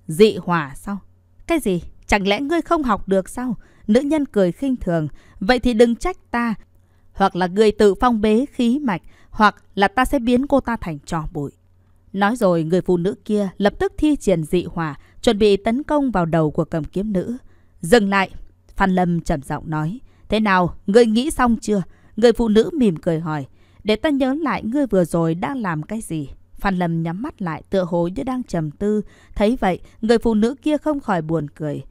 Dị hỏa sao? Cái gì? Chẳng lẽ ngươi không học được sao? Nữ nhân cười khinh thường, vậy thì đừng trách ta. Hoặc là ngươi tự phong bế khí mạch, hoặc là ta sẽ biến cô ta thành trò bụi. Nói rồi người phụ nữ kia lập tức thi triển dị hỏa, chuẩn bị tấn công vào đầu của cầm kiếm nữ. Dừng lại, Phan Lâm trầm giọng nói. Thế nào, ngươi nghĩ xong chưa? Người phụ nữ mỉm cười hỏi. Để ta nhớ lại ngươi vừa rồi đang làm cái gì? Phan Lâm nhắm mắt lại tựa hồ như đang trầm tư. Thấy vậy, người phụ nữ kia không khỏi buồn cười.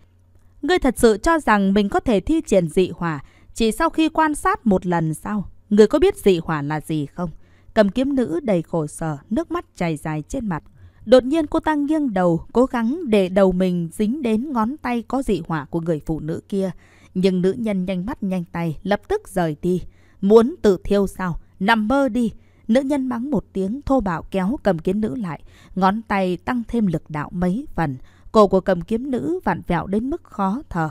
Ngươi thật sự cho rằng mình có thể thi triển dị hỏa chỉ sau khi quan sát một lần sau. Ngươi có biết dị hỏa là gì không? Cầm kiếm nữ đầy khổ sở, nước mắt chảy dài trên mặt. Đột nhiên cô ta nghiêng đầu, cố gắng để đầu mình dính đến ngón tay có dị hỏa của người phụ nữ kia nhưng nữ nhân nhanh mắt nhanh tay, lập tức rời đi. Muốn tự thiêu sao? Nằm mơ đi! Nữ nhân mắng một tiếng thô bạo kéo cầm kiếm nữ lại, ngón tay tăng thêm lực đạo mấy phần. Cổ của cầm kiếm nữ vặn vẹo đến mức khó thở.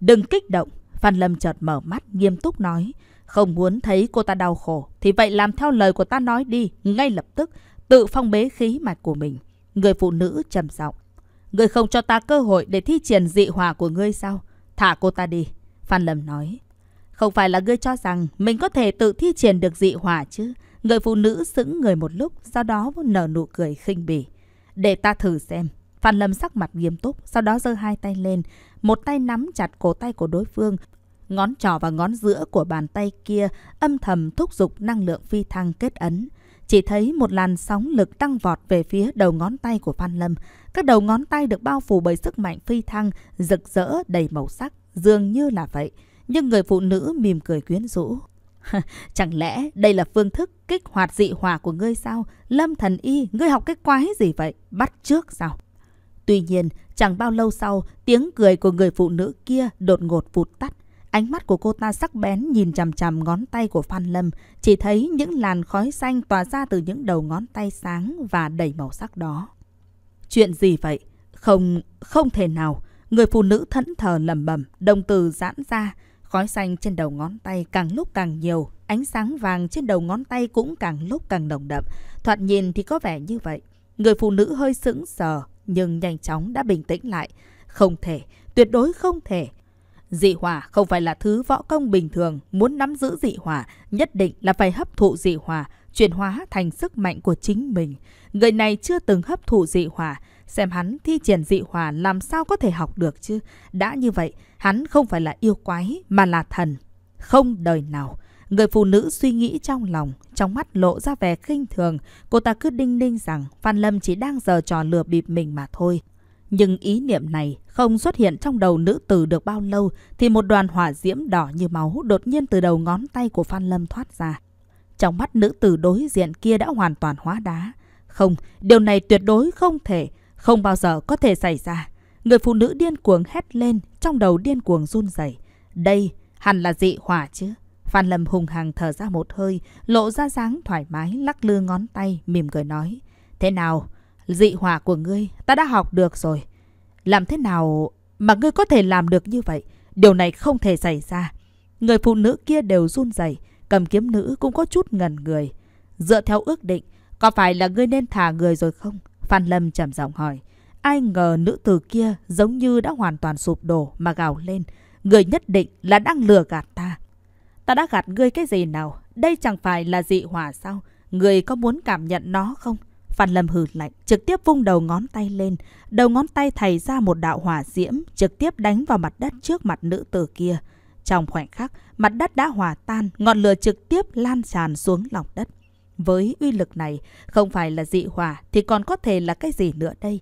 Đừng kích động! Phan Lâm chợt mở mắt nghiêm túc nói. Không muốn thấy cô ta đau khổ, thì vậy làm theo lời của ta nói đi, ngay lập tức, tự phong bế khí mạch của mình. Người phụ nữ trầm giọng. Người không cho ta cơ hội để thi triển dị hòa của ngươi sao? Thả cô ta đi, Phan Lâm nói. Không phải là ngươi cho rằng mình có thể tự thi triển được dị hỏa chứ. Người phụ nữ sững người một lúc, sau đó nở nụ cười khinh bỉ. Để ta thử xem. Phan Lâm sắc mặt nghiêm túc, sau đó giơ hai tay lên. Một tay nắm chặt cổ tay của đối phương, ngón trỏ và ngón giữa của bàn tay kia âm thầm thúc giục năng lượng phi thăng kết ấn. Chỉ thấy một làn sóng lực tăng vọt về phía đầu ngón tay của Phan Lâm. Các đầu ngón tay được bao phủ bởi sức mạnh phi thăng, rực rỡ đầy màu sắc, dường như là vậy. Nhưng người phụ nữ mỉm cười quyến rũ. Chẳng lẽ đây là phương thức kích hoạt dị hỏa của ngươi sao? Lâm thần y, ngươi học cái quái gì vậy? Bắt trước sao? Tuy nhiên, chẳng bao lâu sau, tiếng cười của người phụ nữ kia đột ngột vụt tắt. Ánh mắt của cô ta sắc bén nhìn chằm chằm ngón tay của Phan Lâm, chỉ thấy những làn khói xanh tỏa ra từ những đầu ngón tay sáng và đầy màu sắc đó. Chuyện gì vậy? Không, không thể nào. Người phụ nữ thẫn thờ lẩm bẩm, đồng từ giãn ra, khói xanh trên đầu ngón tay càng lúc càng nhiều, ánh sáng vàng trên đầu ngón tay cũng càng lúc càng đồng đậm. Thoạt nhìn thì có vẻ như vậy. Người phụ nữ hơi sững sờ, nhưng nhanh chóng đã bình tĩnh lại. Không thể, tuyệt đối không thể. Dị hỏa không phải là thứ võ công bình thường, muốn nắm giữ dị hỏa nhất định là phải hấp thụ dị hỏa, chuyển hóa thành sức mạnh của chính mình. Người này chưa từng hấp thụ dị hỏa, xem hắn thi triển dị hỏa làm sao có thể học được chứ. Đã như vậy, hắn không phải là yêu quái mà là thần. Không đời nào. Người phụ nữ suy nghĩ trong lòng, trong mắt lộ ra vẻ khinh thường. Cô ta cứ đinh ninh rằng Phan Lâm chỉ đang giờ trò lừa bịp mình mà thôi. Nhưng ý niệm này không xuất hiện trong đầu nữ tử được bao lâu thì một đoàn hỏa diễm đỏ như máu đột nhiên từ đầu ngón tay của Phan Lâm thoát ra. Trong mắt nữ tử đối diện kia đã hoàn toàn hóa đá. Không, điều này tuyệt đối không thể, không bao giờ có thể xảy ra. Người phụ nữ điên cuồng hét lên, trong đầu điên cuồng run rẩy. Đây, hẳn là dị hỏa chứ. Phan Lâm hùng hằng thở ra một hơi, lộ ra dáng thoải mái, lắc lư ngón tay, mỉm cười nói. Thế nào, Dị hỏa của ngươi ta đã học được rồi. Làm thế nào mà ngươi có thể làm được như vậy? Điều này không thể xảy ra. Người phụ nữ kia đều run rẩy, cầm kiếm nữ cũng có chút ngần người. Dựa theo ước định, có phải là ngươi nên thả người rồi không? Phan Lâm trầm giọng hỏi. Ai ngờ nữ tử kia giống như đã hoàn toàn sụp đổ mà gào lên. Người nhất định là đang lừa gạt ta. Ta đã gạt ngươi cái gì nào? Đây chẳng phải là dị hỏa sao? Người có muốn cảm nhận nó không? Phan Lâm hừ lạnh, trực tiếp vung đầu ngón tay lên. Đầu ngón tay thầy ra một đạo hỏa diễm, trực tiếp đánh vào mặt đất trước mặt nữ tử kia. Trong khoảnh khắc, mặt đất đã hòa tan, ngọn lửa trực tiếp lan tràn xuống lòng đất. Với uy lực này, không phải là dị hỏa thì còn có thể là cái gì nữa đây?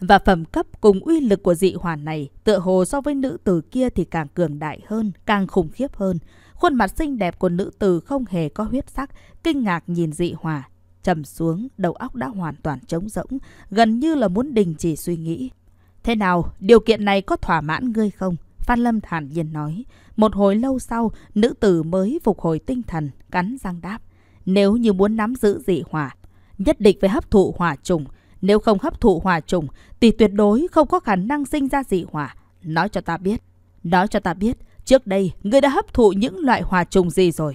Và phẩm cấp cùng uy lực của dị hỏa này, tựa hồ so với nữ tử kia thì càng cường đại hơn, càng khủng khiếp hơn. Khuôn mặt xinh đẹp của nữ tử không hề có huyết sắc, kinh ngạc nhìn dị hỏa, trầm xuống, đầu óc đã hoàn toàn trống rỗng, gần như là muốn đình chỉ suy nghĩ. Thế nào, điều kiện này có thỏa mãn ngươi không? Phan Lâm thản nhiên nói. Một hồi lâu sau, nữ tử mới phục hồi tinh thần, cắn răng đáp. Nếu như muốn nắm giữ dị hỏa, nhất định phải hấp thụ hỏa trùng. Nếu không hấp thụ hỏa trùng, thì tuyệt đối không có khả năng sinh ra dị hỏa. Nói cho ta biết. Nói cho ta biết, trước đây ngươi đã hấp thụ những loại hỏa trùng gì rồi?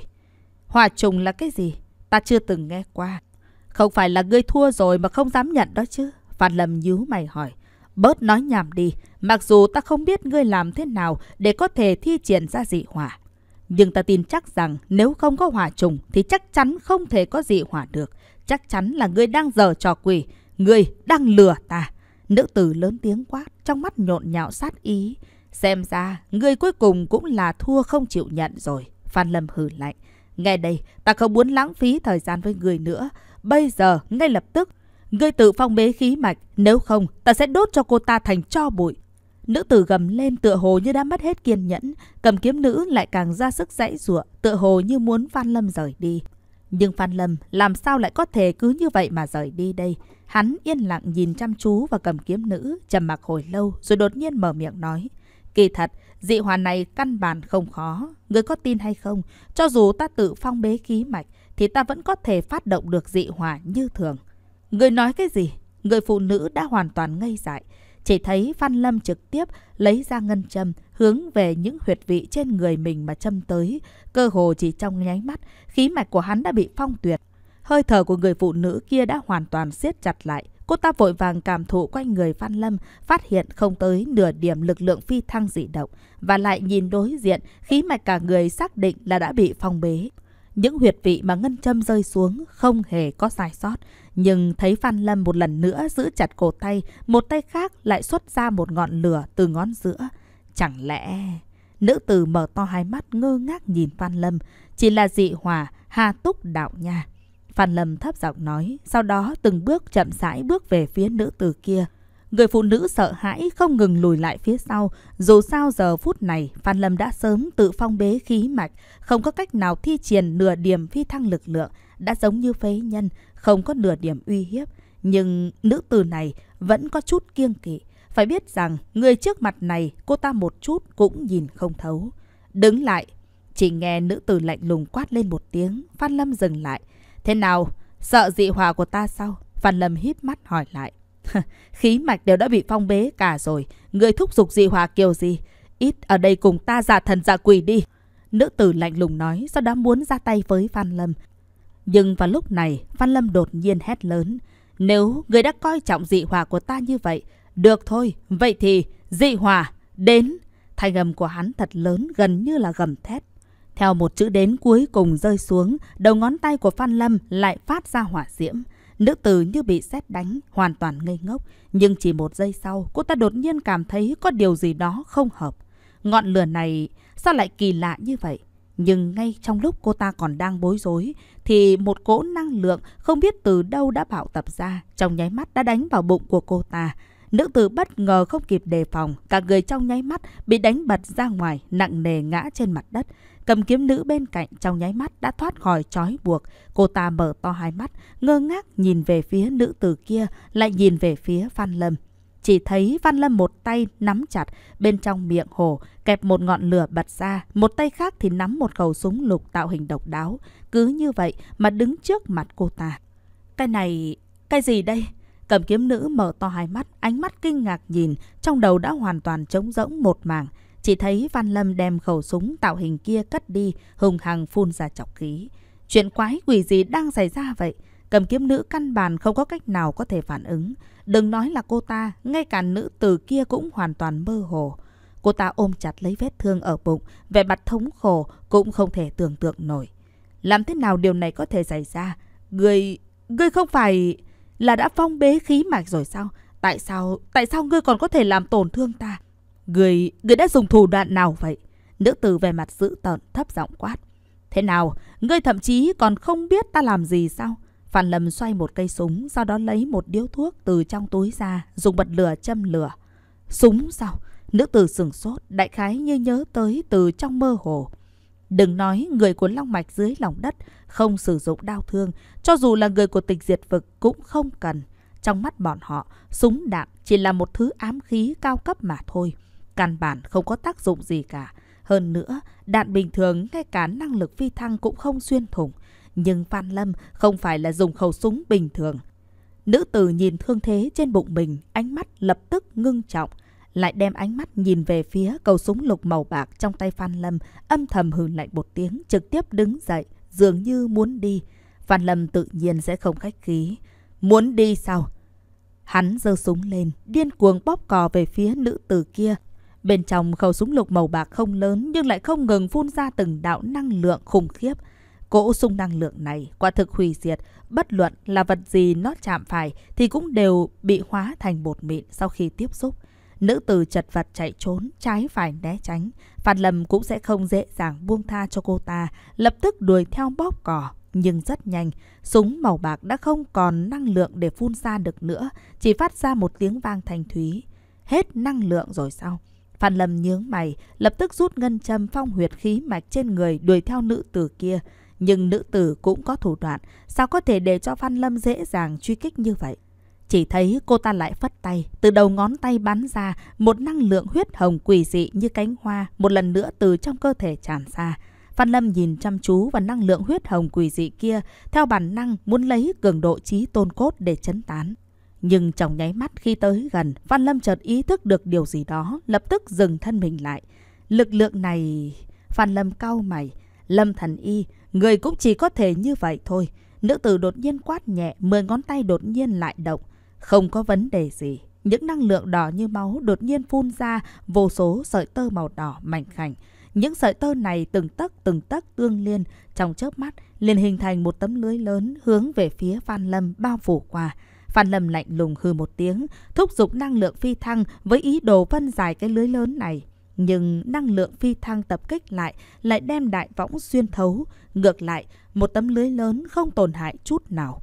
Hỏa trùng là cái gì? Ta chưa từng nghe qua. Không phải là ngươi thua rồi mà không dám nhận đó chứ. Phan Lâm nhíu mày hỏi. Bớt nói nhảm đi. Mặc dù ta không biết ngươi làm thế nào để có thể thi triển ra dị hỏa. Nhưng ta tin chắc rằng nếu không có hỏa trùng thì chắc chắn không thể có dị hỏa được. Chắc chắn là ngươi đang dở trò quỷ. Ngươi đang lừa ta. Nữ tử lớn tiếng quát, trong mắt nhộn nhạo sát ý. Xem ra, ngươi cuối cùng cũng là thua không chịu nhận rồi. Phan Lâm hừ lạnh. Nghe đây, ta không muốn lãng phí thời gian với ngươi nữa. Bây giờ, ngay lập tức, ngươi tự phong bế khí mạch, nếu không, ta sẽ đốt cho cô ta thành cho bụi. Nữ tử gầm lên tựa hồ như đã mất hết kiên nhẫn, cầm kiếm nữ lại càng ra sức dãy giụa, tựa hồ như muốn Phan Lâm rời đi. Nhưng Phan Lâm làm sao lại có thể cứ như vậy mà rời đi đây? Hắn yên lặng nhìn chăm chú và cầm kiếm nữ, trầm mặc hồi lâu rồi đột nhiên mở miệng nói. Kỳ thật, dị hòa này căn bản không khó. Người có tin hay không, cho dù ta tự phong bế khí mạch, thì ta vẫn có thể phát động được dị hỏa như thường. Người nói cái gì? Người phụ nữ đã hoàn toàn ngây dại. Chỉ thấy Phan Lâm trực tiếp lấy ra ngân châm hướng về những huyệt vị trên người mình mà châm tới. Cơ hồ chỉ trong nháy mắt, khí mạch của hắn đã bị phong tuyệt. Hơi thở của người phụ nữ kia đã hoàn toàn siết chặt lại. Cô ta vội vàng cảm thụ quanh người Phan Lâm, phát hiện không tới nửa điểm lực lượng phi thăng dị động. Và lại nhìn đối diện, khí mạch cả người xác định là đã bị phong bế. Những huyệt vị mà ngân châm rơi xuống không hề có sai sót. Nhưng thấy Phan Lâm một lần nữa giữ chặt cổ tay, một tay khác lại xuất ra một ngọn lửa từ ngón giữa. Chẳng lẽ... Nữ tử mở to hai mắt ngơ ngác nhìn Phan Lâm, chỉ là dị hòa, hà túc đạo nha. Phan Lâm thấp giọng nói, sau đó từng bước chậm rãi bước về phía nữ tử kia. Người phụ nữ sợ hãi không ngừng lùi lại phía sau. Dù sao giờ phút này, Phan Lâm đã sớm tự phong bế khí mạch, không có cách nào thi triển nửa điểm phi thăng lực lượng, đã giống như phế nhân, không có nửa điểm uy hiếp. Nhưng nữ tử này vẫn có chút kiêng kỵ. Phải biết rằng, người trước mặt này cô ta một chút cũng nhìn không thấu. Đứng lại, chỉ nghe nữ tử lạnh lùng quát lên một tiếng, Phan Lâm dừng lại. Thế nào, sợ dị hòa của ta sao? Phan Lâm híp mắt hỏi lại. Khí mạch đều đã bị phong bế cả rồi. Người thúc giục dị hòa kiều gì. Ít ở đây cùng ta giả thần giả quỷ đi. Nữ tử lạnh lùng nói, sau đó muốn ra tay với Phan Lâm. Nhưng vào lúc này, Phan Lâm đột nhiên hét lớn. Nếu người đã coi trọng dị hòa của ta như vậy, được thôi, vậy thì dị hòa đến. Thanh âm của hắn thật lớn, gần như là gầm thét. Theo một chữ đến cuối cùng rơi xuống, đầu ngón tay của Phan Lâm lại phát ra hỏa diễm. Nữ tử như bị sét đánh, hoàn toàn ngây ngốc. Nhưng chỉ một giây sau, cô ta đột nhiên cảm thấy có điều gì đó không hợp. Ngọn lửa này sao lại kỳ lạ như vậy? Nhưng ngay trong lúc cô ta còn đang bối rối, thì một cỗ năng lượng không biết từ đâu đã bạo tập ra, trong nháy mắt đã đánh vào bụng của cô ta. Nữ tử bất ngờ không kịp đề phòng, cả người trong nháy mắt bị đánh bật ra ngoài, nặng nề ngã trên mặt đất cầm kiếm nữ bên cạnh trong nháy mắt đã thoát khỏi trói buộc. Cô ta mở to hai mắt, ngơ ngác nhìn về phía nữ tử kia, lại nhìn về phía Phan Lâm. Chỉ thấy Văn Lâm một tay nắm chặt bên trong miệng hồ kẹp một ngọn lửa bật ra, một tay khác thì nắm một khẩu súng lục tạo hình độc đáo. Cứ như vậy mà đứng trước mặt cô ta. Cái này... cái gì đây? Cầm kiếm nữ mở to hai mắt, ánh mắt kinh ngạc nhìn, trong đầu đã hoàn toàn trống rỗng một màng. Chỉ thấy Văn Lâm đem khẩu súng tạo hình kia cất đi, hùng hằng phun ra chọc khí. Chuyện quái quỷ gì đang xảy ra vậy? Cầm kiếm nữ căn bản không có cách nào có thể phản ứng. Đừng nói là cô ta, ngay cả nữ tử kia cũng hoàn toàn mơ hồ. Cô ta ôm chặt lấy vết thương ở bụng, vẻ mặt thống khổ cũng không thể tưởng tượng nổi. Làm thế nào điều này có thể xảy ra? Ngươi... ngươi không phải... là đã phong bế khí mạch rồi sao? Tại sao... tại sao ngươi còn có thể làm tổn thương ta? Người, người đã dùng thủ đoạn nào vậy? Nữ tử về mặt dữ tợn thấp giọng quát. Thế nào, ngươi thậm chí còn không biết ta làm gì sao? Phan Lâm xoay một cây súng, sau đó lấy một điếu thuốc từ trong túi ra, dùng bật lửa châm lửa. Súng sao? Nữ tử sửng sốt, đại khái như nhớ tới từ trong mơ hồ. Đừng nói người của Long Mạch dưới lòng đất không sử dụng đau thương, cho dù là người của tịch diệt vực cũng không cần. Trong mắt bọn họ, súng đạn chỉ là một thứ ám khí cao cấp mà thôi căn bản không có tác dụng gì cả. Hơn nữa, đạn bình thường ngay cả năng lực phi thăng cũng không xuyên thủng. Nhưng Phan Lâm không phải là dùng khẩu súng bình thường. Nữ tử nhìn thương thế trên bụng mình, ánh mắt lập tức ngưng trọng. Lại đem ánh mắt nhìn về phía cầu súng lục màu bạc trong tay Phan Lâm, âm thầm hừ lạnh một tiếng, trực tiếp đứng dậy, dường như muốn đi. Phan Lâm tự nhiên sẽ không khách khí. Muốn đi sao? Hắn giơ súng lên, điên cuồng bóp cò về phía nữ tử kia, Bên trong khẩu súng lục màu bạc không lớn nhưng lại không ngừng phun ra từng đạo năng lượng khủng khiếp. Cỗ sung năng lượng này quả thực hủy diệt, bất luận là vật gì nó chạm phải thì cũng đều bị hóa thành bột mịn sau khi tiếp xúc. Nữ tử chật vật chạy trốn, trái phải né tránh. Phan Lâm cũng sẽ không dễ dàng buông tha cho cô ta, lập tức đuổi theo bóp cỏ. Nhưng rất nhanh, súng màu bạc đã không còn năng lượng để phun ra được nữa, chỉ phát ra một tiếng vang thanh thúy. Hết năng lượng rồi sao? Phan Lâm nhướng mày, lập tức rút ngân châm phong huyệt khí mạch trên người đuổi theo nữ tử kia. Nhưng nữ tử cũng có thủ đoạn, sao có thể để cho Phan Lâm dễ dàng truy kích như vậy? Chỉ thấy cô ta lại phất tay, từ đầu ngón tay bắn ra một năng lượng huyết hồng quỷ dị như cánh hoa một lần nữa từ trong cơ thể tràn ra. Phan Lâm nhìn chăm chú vào năng lượng huyết hồng quỷ dị kia, theo bản năng muốn lấy cường độ trí tôn cốt để chấn tán. Nhưng trong nháy mắt khi tới gần, Văn Lâm chợt ý thức được điều gì đó, lập tức dừng thân mình lại. Lực lượng này... văn Lâm cau mày. Lâm thần y, người cũng chỉ có thể như vậy thôi. Nữ tử đột nhiên quát nhẹ, mười ngón tay đột nhiên lại động. Không có vấn đề gì. Những năng lượng đỏ như máu đột nhiên phun ra vô số sợi tơ màu đỏ mảnh khảnh. Những sợi tơ này từng tấc từng tấc tương liên, trong chớp mắt liền hình thành một tấm lưới lớn hướng về phía Phan Lâm bao phủ qua. Phan Lâm lạnh lùng hư một tiếng, thúc giục năng lượng phi thăng với ý đồ phân giải cái lưới lớn này. Nhưng năng lượng phi thăng tập kích lại, lại đem đại võng xuyên thấu. Ngược lại, một tấm lưới lớn không tổn hại chút nào.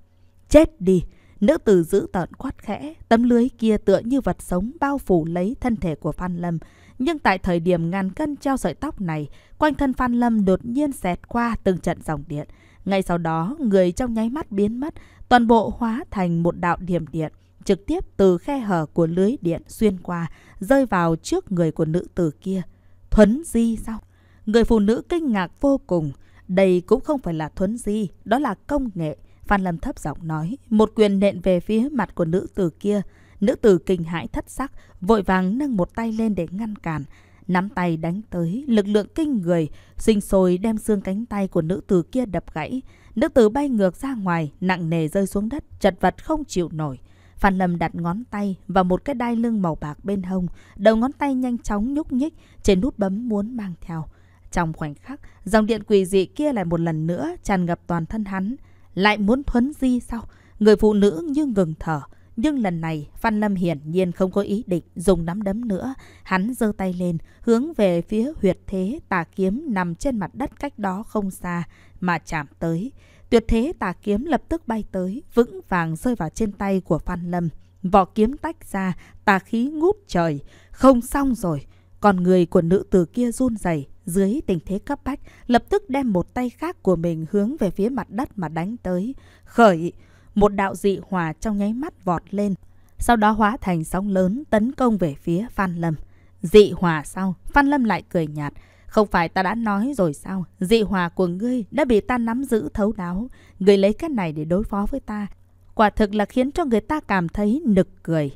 Chết đi! Nữ tử giữ tợn quát khẽ, tấm lưới kia tựa như vật sống bao phủ lấy thân thể của Phan Lâm. Nhưng tại thời điểm ngàn cân treo sợi tóc này, quanh thân Phan Lâm đột nhiên xẹt qua từng trận dòng điện. Ngay sau đó, người trong nháy mắt biến mất, toàn bộ hóa thành một đạo điểm điện, trực tiếp từ khe hở của lưới điện xuyên qua, rơi vào trước người của nữ tử kia. Thuấn Di sao? Người phụ nữ kinh ngạc vô cùng. Đây cũng không phải là Thuấn Di, đó là công nghệ. Phan Lâm thấp giọng nói, một quyền nện về phía mặt của nữ tử kia. Nữ tử kinh hãi thất sắc, vội vàng nâng một tay lên để ngăn cản. Nắm tay đánh tới, lực lượng kinh người, sinh sôi đem xương cánh tay của nữ tử kia đập gãy. Nước từ bay ngược ra ngoài, nặng nề rơi xuống đất, chật vật không chịu nổi. Phan Lâm đặt ngón tay vào một cái đai lưng màu bạc bên hông, đầu ngón tay nhanh chóng nhúc nhích trên nút bấm muốn mang theo. Trong khoảnh khắc, dòng điện quỷ dị kia lại một lần nữa tràn ngập toàn thân hắn. Lại muốn thuấn di sao? Người phụ nữ như ngừng thở, nhưng lần này, Phan Lâm hiển nhiên không có ý định dùng nắm đấm nữa. Hắn giơ tay lên, hướng về phía huyệt thế tà kiếm nằm trên mặt đất cách đó không xa, mà chạm tới. Tuyệt thế tà kiếm lập tức bay tới, vững vàng rơi vào trên tay của Phan Lâm. Vỏ kiếm tách ra, tà khí ngút trời. Không xong rồi. Còn người của nữ tử kia run rẩy dưới tình thế cấp bách, lập tức đem một tay khác của mình hướng về phía mặt đất mà đánh tới. Khởi, một đạo dị hòa trong nháy mắt vọt lên, sau đó hóa thành sóng lớn tấn công về phía Phan Lâm. Dị hòa sau, Phan Lâm lại cười nhạt, không phải ta đã nói rồi sao, dị hòa của ngươi đã bị ta nắm giữ thấu đáo, ngươi lấy cái này để đối phó với ta, quả thực là khiến cho người ta cảm thấy nực cười.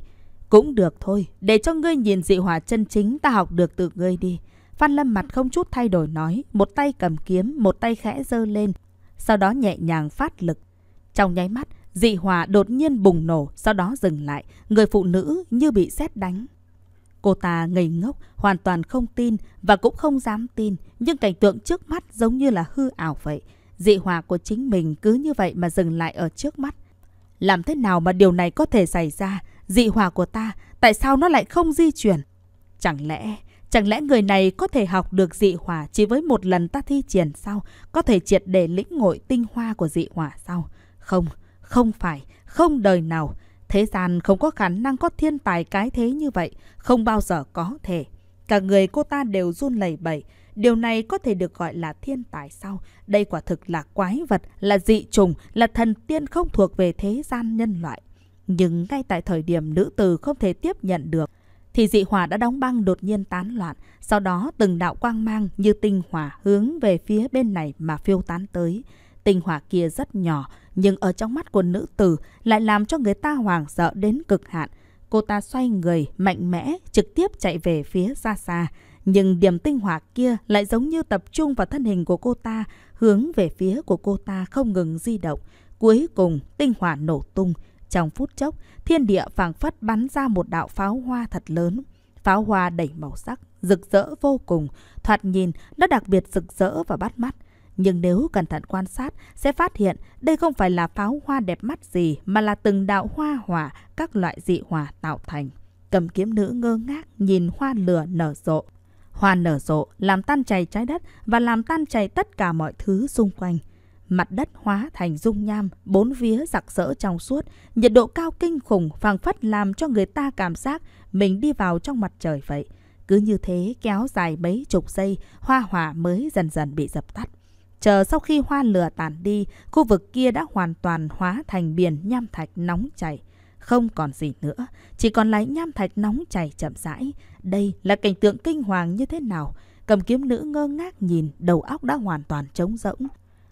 Cũng được thôi, để cho ngươi nhìn dị hòa chân chính ta học được từ ngươi đi. Phan Lâm mặt không chút thay đổi nói, một tay cầm kiếm, một tay khẽ giơ lên, sau đó nhẹ nhàng phát lực. Trong nháy mắt, Dị hỏa đột nhiên bùng nổ, sau đó dừng lại. Người phụ nữ như bị sét đánh. Cô ta ngây ngốc, hoàn toàn không tin và cũng không dám tin. Nhưng cảnh tượng trước mắt giống như là hư ảo vậy. Dị hỏa của chính mình cứ như vậy mà dừng lại ở trước mắt. Làm thế nào mà điều này có thể xảy ra? Dị hỏa của ta, tại sao nó lại không di chuyển? Chẳng lẽ, chẳng lẽ người này có thể học được dị hỏa chỉ với một lần ta thi triển sau? Có thể triệt để lĩnh ngội tinh hoa của dị hỏa sau? Không, không phải, không đời nào. Thế gian không có khả năng có thiên tài cái thế như vậy, không bao giờ có thể. Cả người cô ta đều run lẩy bẩy. Điều này có thể được gọi là thiên tài sao? Đây quả thực là quái vật, là dị trùng, là thần tiên không thuộc về thế gian nhân loại. Nhưng ngay tại thời điểm nữ tử không thể tiếp nhận được, thì dị hỏa đã đóng băng đột nhiên tán loạn, sau đó từng đạo quang mang như tinh hỏa hướng về phía bên này mà phiêu tán tới. Tinh hỏa kia rất nhỏ, nhưng ở trong mắt của nữ tử lại làm cho người ta hoảng sợ đến cực hạn. Cô ta xoay người mạnh mẽ, trực tiếp chạy về phía xa xa, nhưng điểm tinh hỏa kia lại giống như tập trung vào thân hình của cô ta, hướng về phía của cô ta không ngừng di động. Cuối cùng, tinh hỏa nổ tung. Trong phút chốc, thiên địa phảng phất bắn ra một đạo pháo hoa thật lớn. Pháo hoa đầy màu sắc, rực rỡ vô cùng, thoạt nhìn nó đặc biệt rực rỡ và bắt mắt. Nhưng nếu cẩn thận quan sát, sẽ phát hiện đây không phải là pháo hoa đẹp mắt gì mà là từng đạo hoa hỏa, các loại dị hỏa tạo thành. Cầm kiếm nữ ngơ ngác nhìn hoa lửa nở rộ. Hoa nở rộ làm tan chảy trái đất và làm tan chảy tất cả mọi thứ xung quanh. Mặt đất hóa thành dung nham, bốn vía rạc rỡ trong suốt, nhiệt độ cao kinh khủng phảng phất làm cho người ta cảm giác mình đi vào trong mặt trời vậy. Cứ như thế kéo dài mấy chục giây, hoa hỏa mới dần dần bị dập tắt. Chờ sau khi hoa lửa tàn đi, khu vực kia đã hoàn toàn hóa thành biển nham thạch nóng chảy. Không còn gì nữa, chỉ còn lại nham thạch nóng chảy chậm rãi. Đây là cảnh tượng kinh hoàng như thế nào? Cầm kiếm nữ ngơ ngác nhìn, đầu óc đã hoàn toàn trống rỗng.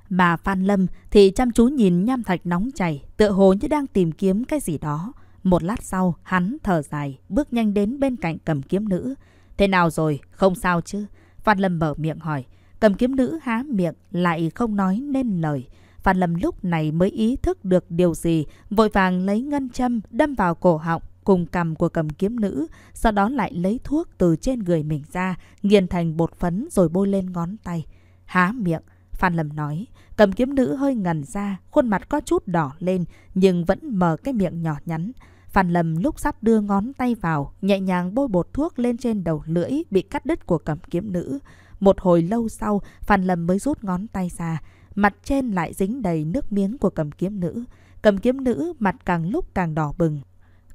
Mà Phan Lâm thì chăm chú nhìn nham thạch nóng chảy, tựa hồ như đang tìm kiếm cái gì đó. Một lát sau, hắn thở dài, bước nhanh đến bên cạnh cầm kiếm nữ. Thế nào rồi? Không sao chứ? Phan Lâm mở miệng hỏi. Cầm kiếm nữ há miệng lại không nói nên lời. Phan Lâm lúc này mới ý thức được điều gì, vội vàng lấy ngân châm đâm vào cổ họng cùng cầm của cầm kiếm nữ, sau đó lại lấy thuốc từ trên người mình ra, nghiền thành bột phấn rồi bôi lên ngón tay. Há miệng, Phan Lâm nói, cầm kiếm nữ hơi ngần ra, khuôn mặt có chút đỏ lên nhưng vẫn mở cái miệng nhỏ nhắn. Phan Lâm lúc sắp đưa ngón tay vào, nhẹ nhàng bôi bột thuốc lên trên đầu lưỡi bị cắt đứt của cầm kiếm nữ. Một hồi lâu sau, Phan Lâm mới rút ngón tay ra. Mặt trên lại dính đầy nước miếng của cầm kiếm nữ. Cầm kiếm nữ mặt càng lúc càng đỏ bừng.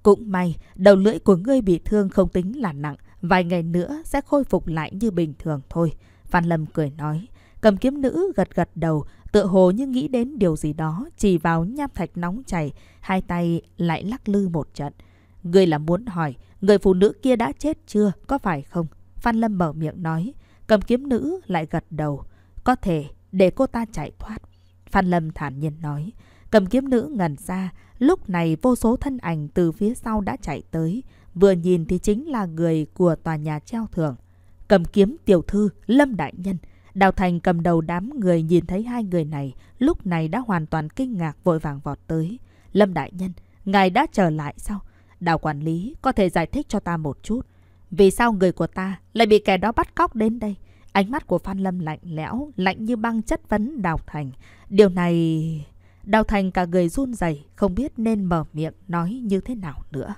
Cũng may, đầu lưỡi của ngươi bị thương không tính là nặng. Vài ngày nữa sẽ khôi phục lại như bình thường thôi. Phan Lâm cười nói. Cầm kiếm nữ gật gật đầu, tựa hồ như nghĩ đến điều gì đó, chỉ vào nham thạch nóng chảy, hai tay lại lắc lư một trận. Ngươi là muốn hỏi, người phụ nữ kia đã chết chưa, có phải không? Phan Lâm mở miệng nói. Cầm kiếm nữ lại gật đầu. Có thể để cô ta chạy thoát. Phan Lâm thản nhiên nói. Cầm kiếm nữ ngần ra. Lúc này vô số thân ảnh từ phía sau đã chạy tới. Vừa nhìn thì chính là người của tòa nhà treo thưởng. Cầm kiếm tiểu thư Lâm Đại Nhân. Đào Thành cầm đầu đám người nhìn thấy hai người này. Lúc này đã hoàn toàn kinh ngạc vội vàng vọt tới. Lâm Đại Nhân, ngài đã trở lại sao? Đào quản lý có thể giải thích cho ta một chút. Vì sao người của ta lại bị kẻ đó bắt cóc đến đây? Ánh mắt của Phan Lâm lạnh lẽo, lạnh như băng chất vấn Đào Thành. Điều này... Đào Thành cả người run rẩy không biết nên mở miệng nói như thế nào nữa.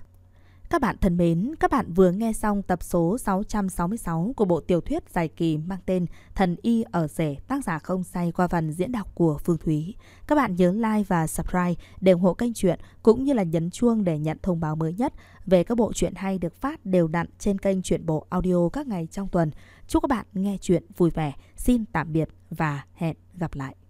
Các bạn thân mến, các bạn vừa nghe xong tập số 666 của bộ tiểu thuyết dài kỳ mang tên Thần Y ở rể tác giả không say qua phần diễn đọc của Phương Thúy. Các bạn nhớ like và subscribe để ủng hộ kênh truyện cũng như là nhấn chuông để nhận thông báo mới nhất về các bộ truyện hay được phát đều đặn trên kênh truyện bộ audio các ngày trong tuần. Chúc các bạn nghe truyện vui vẻ. Xin tạm biệt và hẹn gặp lại.